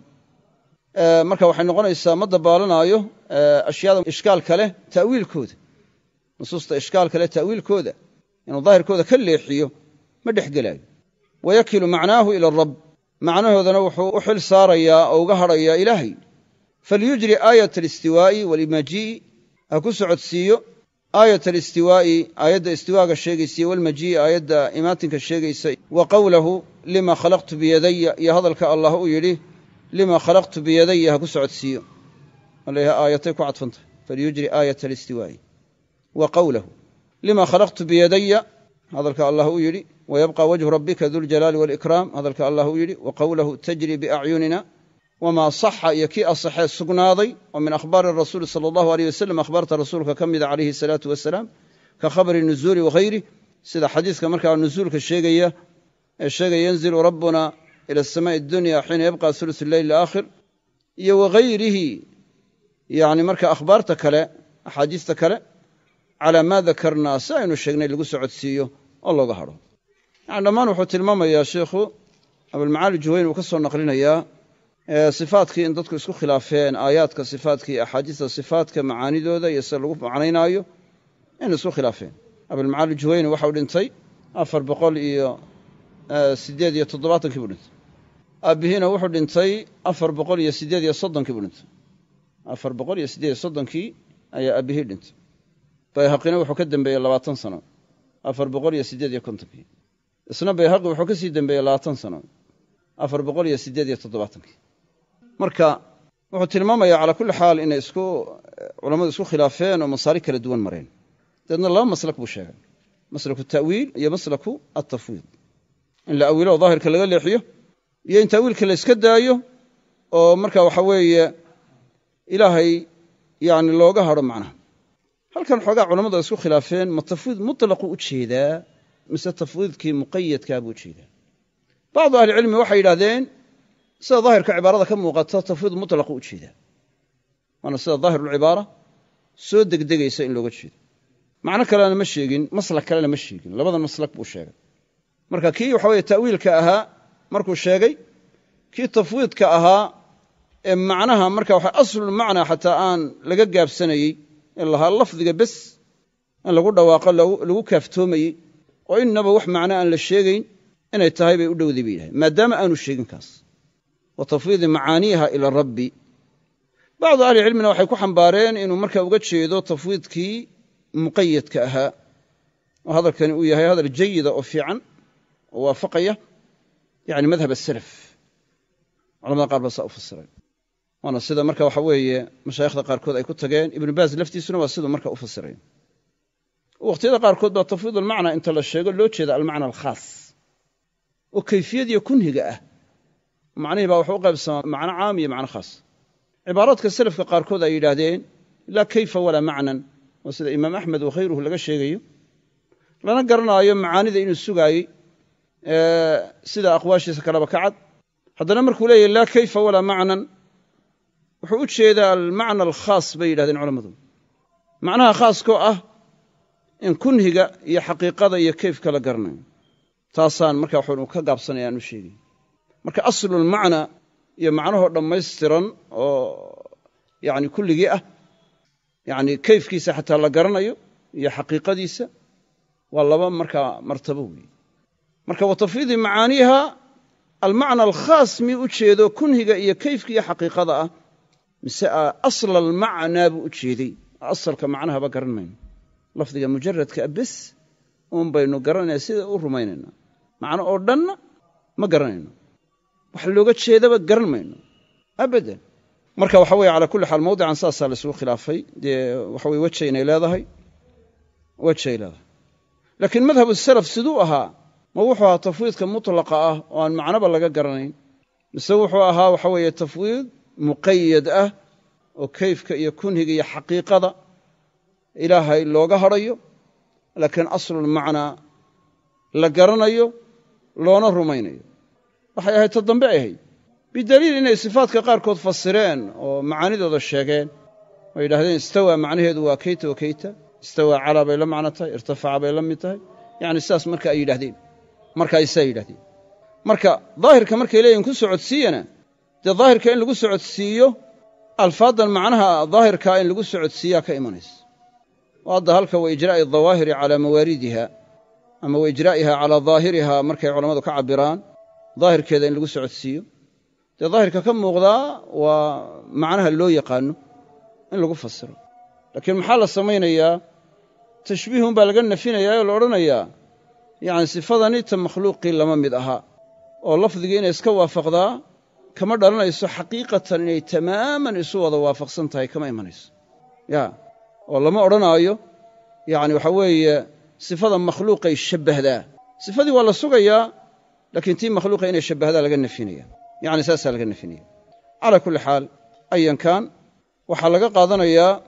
Eh, marka waxay noqonaysaa ma dabaalanaayo eh, ashyaada ishkaalka leh tawiilkooda nusuusta ishkaalka leh tawiilkooda inuu daahirkooda ka leexiyo ma dhexgelaayo wayakilu macnaahu ila arab macnahoodana wuxuu u xil saarayaa oo uga hadhayaa ilaahay falyujri aayata alistiwaa'i walmajii'i ha ku socodsiiyo aayata alistiwaa'i aayadda istiwaaga sheegaysa iyo aayadda imaatinka sheegaysa wa qowlahu lima khalaqtu biyadaya iyo hadalka allah u yidhi lima khalaqtu biyadaya ha ku socodsiiyo malayha aayatay ku cadfantahy falyujri aayata alistiwaa'i wa qawlahu lima khalaqtu biyadaya hadalka allah u yidhi wayabqa wajhu rabbika duljalaali waalikraam hadalka allah u yidhi wa qowlahu tajri biacyunina wamaa saxa iyo kii asaxee sugnaaday oo min akhbaari rasuuli sala allahu aleyh wasalam akhbaarta rasuulka ka mida ah calayhi salaatu wasalaam ka khabri nuzuuli wahayrih sida xadiiska markaa nuzuulka sheegaya ee sheegaya yanzilu rabbuna ila asamaaءi اdunya xiina yabqa ulu leyl اlaakhir iyo wagayrihi yani marka akhbaarta kale axaadiista kale calaa maa dakarnaa si aynu sheegnay lagu soo codsiiyo oo looga hadho yani dhammaan wuxuu tilmaamayaa sheikhu abulmacaali juwayn uu ka soo naqlinayaa sifaadkii in dadku isku khilaafeen aayaadka sifaadka iyo axaadiista sifaadka macaanidooda iyo sida lagu macnaynaayo in isku khilaafeen abulmacaali juwayni waxau dhintay afar boqol iyo siddeed iyo toddobaatankii buu dhintay aabbihiina wuxuu dhintay afar boqol iyo sideed iyo soddonkii buu dhintay afar boqol iyo sideed iyo soddonkii ayaa aabbihii dhintay bayhaqina wuxuu ka dembeeyey labaatan sano afar boqol iyo sideed iyo kontonkii isna bayhaqi wuxuu ka sii dembeeyey labaatan sano afar boqol iyo sideed iyo toddobaatankii marka wuxuu tilmaamayaa calaa kulli xaal inay isku culammadu isku khilaafeen oo masaali kala duwan mareen dabeedna laba maslak buu sheegay maslaku taawiil iyo maslaku altafwiid in la awiilo oo daahirka laga leexiyo iyo in taawiilka la iska daayo oo marka waxa weeye ilaahay yani looga hadho macnaha halkan xoogaa culammadu ay isku khilaafeen ma tafwiid mutlaqu u jeedaa mise tafwiidkii muqayadkaabuu u jeedaa bacdu ahlicilmi waxay yidhaahdeen sida daahirka cibaarada ka muuqata tafwiid mutlaqu u jeedaa waana sida daahirulcibaara soo degdegaysa in looga jeedo macno kalena ma sheegin maslak kalena ma sheegin labadan maslak buu sheegay marka kii waxa weye ta'wiilka ahaa markuu sheegay kii tafwiidka ahaa ee macnaha marka waxa aslulmacnaa xataa aan laga gaabsanayey ee lahaa lafdiga bes in lagu dhawaaqo lagu kaaftoomayey oo innaba wax macno aan la sheegayn inay tahay bay u dhowday bay yidhahay maadaama aanu sheegin kaas wa tafwiidi macaaniiha ila rabbi bacdu ahlicilmina waxay ku xambaareen inuu marka uga jeedo tafwiidkii muqayadka ahaa oo hadalkani uu yahay hadal jayida oo fiican oo waafaqaya yani madhab asalaf culamada qaar baa saa u fasiray waana sida marka waxa weeye mashaayikhda qaarkood ay ku tageen ibnu baas laftiisuna waa siduu marka u fasiray wakhtiyada qaarkood baa tafwiid almacna inta la sheego loo jeeda almacna alkhaas oo kayfiyadiyo kunhiga ah macnihii baa waxuu u qaybsamaa macno caam iyo macno khaas cibaaraadka selafka qaarkood ay yidhaahdeen laa kayfa walaa macnan waa sida imaam axmed wakhayruhu laga sheegayo lana garanaayo macaanida inuu sugaayey sida aqwaashiisa kaleba ka cad haddana markuu leeyahy laa kayfa walaa macnan wuxuu u jeedaa almacna alkhaas bay yidhahdeen culammadu macnaha khaaskoo ah in kunhiga iyo xaqiiqada iyo kayfka la garanayo taasaan markaa waxaynu ka gaabsanaya aan u sheegay marka aslulmacna iyo macnahoo dhammaystiran oo yacni kulligii ah yacni kayfkiisa xataa la garanayo iyo xaqiiqadiisa waa laba markaa martabo weeye marka wa macaaniiha almacna alkhaas miyuu u jeedo kunhiga iyo kayfka iyo xaqiiqada ah mise asla almacnaa buu u jeeday asalka macnahaba garan mayno lafdiga mujaradka bes uun baynu garanayna sida u rumaynayna macno oo dhanna ma garanayno wax looga jeedaba garan mayno abadan marka waxa weye calaa kulli xaal mawdican saasaa laisugu khilaafay dee waxaweye wejaynay leedahay wejay leedahay laakiin madhabu salaf siduu ahaa ma wuxuu ahaa tafwiidka mutlaqa ah oo aan macnoba laga garanayn mise wuxuu ahaa waxa weeye tafwiid muqayad ah oo kayfka iyo kunhiga iyo xaqiiqada ilaahay looga hadhayo laakiin aslulmacnaa la garanayo loona rumaynayo waxay ahayd ta dambe ahayd bidaliil inay sifaadka qaarkood fasireen oo macaanidooda sheegeen oo yidhaahdeen istawaa macnaheedu waa kayta wa kayta istawaa calaa bay la macno tahay irtafaca bay la mid tahay yacni sidaas marka ay yidhahdeen markaasaa yidhahdeen marka daahirka markay leeyihin ku socodsiiyana dee daahirka in lagu socodsiiyo alfaaddan macnaha daahirkaa in lagu socodsiiyaa ka imanaysa oo hadda halka wa ijraa'i dawaahiri calaa mawaaridiha ama wa ijraa'iha calaa daahiriha markay culammadu ka cabbiraan daahirkeeda in lagu socodsiiyo dee daahirka ka muuqdaa waa macnaha loo yaqaanno in lagu fasiro laakiin maxaa la samaynayaa tashbiihun baa laga nafinayaa oo la odhanayaa yacni sifadani ta makhluuqii lama mid ahaa oo lafdigii inay iska waafaqdaa kama dhalanayso xaqiiqatan inay tamaaman isu wada waafaqsan tahay kama imanayso ya oo lama odhanaayo yacni waxaa weeye sifada makhluuqay shabbahdaa sifadii waa la sugayaa laakiin tii makhluuqa inay shabbahdaa laga nafinaya yacni saasaa laga nafinaya calaa kulli xaal ayankan waxaa laga qaadanayaa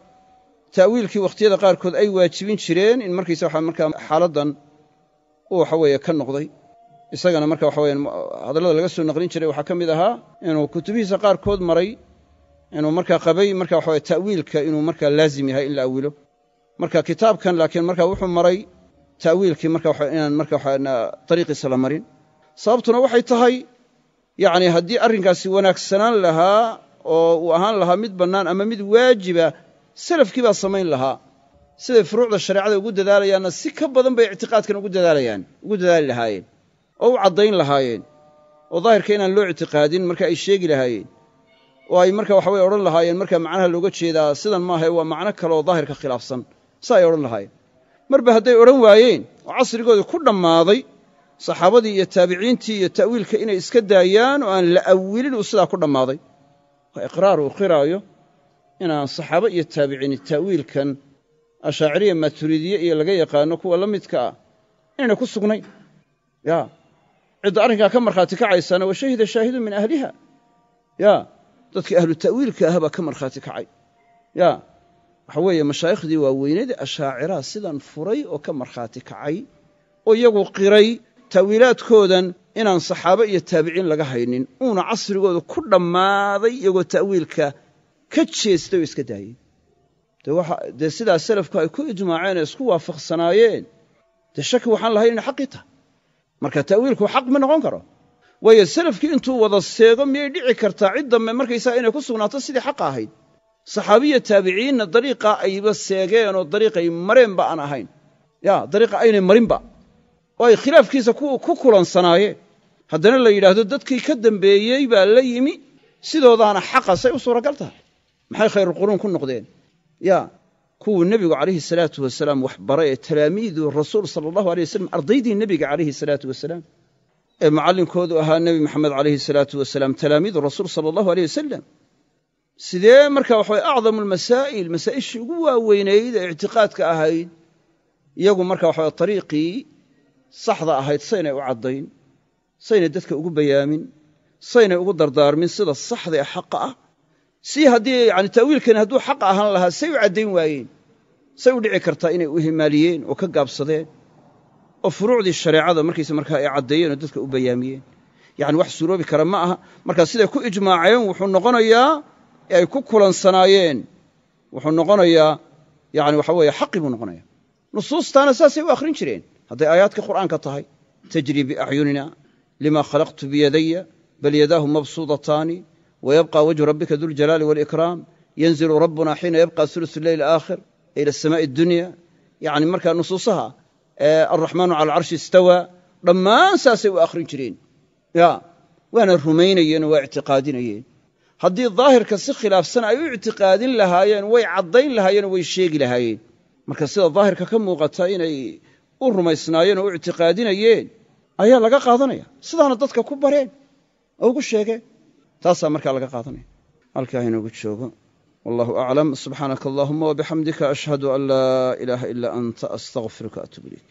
taawiilkii wakhtiyada qaarkood ay waajibin jireen in markiisa waxa markaa xaaladdan waxa weeye ka noqday isagana marka waxa weyaan hadallada laga soo naqlin jiray waxaa ka mid ahaa inuu kutubihiisa qaarkood maray inuu markaa qabay marka waxaweye ta'wiilka inuu markaa laazim yahay in la awilo marka kitaabkan laakiin marka wuxuu maray ta'wiilkii marka waxa inaan marka waxa dariiqiisa la marin sababtuna waxay tahay yacni haddii arrinkaasi wanaagsanaan lahaa oo uu ahaan lahaa mid bannaan ama mid waajiba salafkii baa samayn lahaa siday furuucda shareecada ugu dadaalayaanna si ka badan bay ictiqaadkan ugu dadaalayaan ugu dadaali lahaayeen oo u caddayn lahaayeen oo daahirka inaan loo ictiqaadin marka ay sheegi lahaayeen oo ay marka waxa odhan lahaayeen marka macnaha looga jeedaa sidan maahae waa macno kale oo daahirka khilaafsan sa ay odhan lahaayeen marba hadday odhan waayeen oo casrigooda ku dhammaaday saxaabadii iyo taabiciintii iyo ta'wiilka inay iska daayaan oo aan la awilin uu sidaa ku dhammaaday waa iqraar uu qiraayo inaan saxaabo iyo taabiciini ta'wiilkan ashaaciriya maturiidiye iyo laga yaqaano kuwa la midka ah inayna ku sugnayn ya cidda arrinkaa ka markhaati kacaysana wa shahida shaahidun min ahliha ya dadkii ahlu ta'wiilka ahaa baa ka markhaati kacay ya waxa weeye mashaayikhdii waaweyneedee ashaaciraha sidan furay oo ka markhaati kacay oo iyagu qiray ta'wiilaadkoodan inaan saxaabe iyo taabiciin laga haynin uuna casrigooda ku dhammaaday iyagoo ta'wiilka ka jeestay oo iska daayey dee sidaa selafku ay ku ijmaaceen ee isku waafaqsanaayeen dee shaki waxaan lahayn inay xaqii tahay marka ta'wiilku xaq ma noqon karo waayo selafkii intuu wada seego miyay dhici kartaa cid dambe markaysaa inay ku sugnaato sidii xaqa ahayd saxaabiya taabiciinna dariiqaa ayba seegeen oo dariiqay mareenba aan ahayn yaa dariiqa aynay marinba oo ay khilaafkiisa ku kulansanaayeen haddana la yidhaahdo dadkii ka dembeeyey baa la yimi sidoodaana xaqa say u suuragal tahay maxay khayrulquruun ku noqdeen yaa kuwuu nebigu calayhi salaatu wasalaam wax baray ee talaamiidu rasuul sala allahu alay wasalam ardaydii nebiga calayhi salaatu wasalaam ee mucallinkoodu ahaa nebi maxamed calayhi salaatu wasalaam talaamiidu rasuul sala allahu aleyh wasalam sidee marka waxa acdamu almasaa'il masaa'ishii ugu waaweynayd ee ictiqaadka ahayd iyagu marka waxa tariiqii saxda ahayd saynay u caddayn saynay dadka ugu bayaamin saynay ugu dardaarmin sida saxda ee xaqa ah si haddii yani ta'wiilkani hadduu xaq ahaan lahaa say u caddayn waayeen say u dhici kartaa inay u himaaliyeen oo ka gaabsadeen oo furuucdii shareecada markaysa markaa ay caddeeyeen oo dadka u bayaamiyeen yacni wax suroobi kara ma aha marka siday ku ijmaaceen wuxuu noqonayaa ee ay ku kulansanaayeen wuxuu noqonayaa yacni waxa weeye xaqi buu noqonaya nusuustaana saasay u akhrin jireen hadday aayaadka qur'aanka tahay tajrii biacyunina lima khalaqtu biyadaya bal yadaahu mabsuudataani wayabqa wejhu rabbika duljalaali walikraam yanzilu rabbuna xiina yabqa ulusu leyl aakhir ila samaai dunya yani markaa nusuusaha alraxmaanu cala alcarshi istawaa dhammaan saasay u akhrin jireen ya waana rumaynayeen oo waa ictiqaadinayeen haddii daahirka si khilaafsan ay u ictiqaadin lahaayeen way caddayn lahaayeen oo way sheegi lahaayeen marka sida daahirka ka muuqata inay u rumaysnaayeen oo u ictiqaadinayeen ayaa laga qaadanaya sidaana dadka ku bareen oo ugu sheegeen taasaa markaa laga qaadanaya halkaa inoogu joogo wallahu aclam subxaanaka allahuma wabixamdika ashhadu an laa ilaaha ila anta astaqfiruka atub ilayk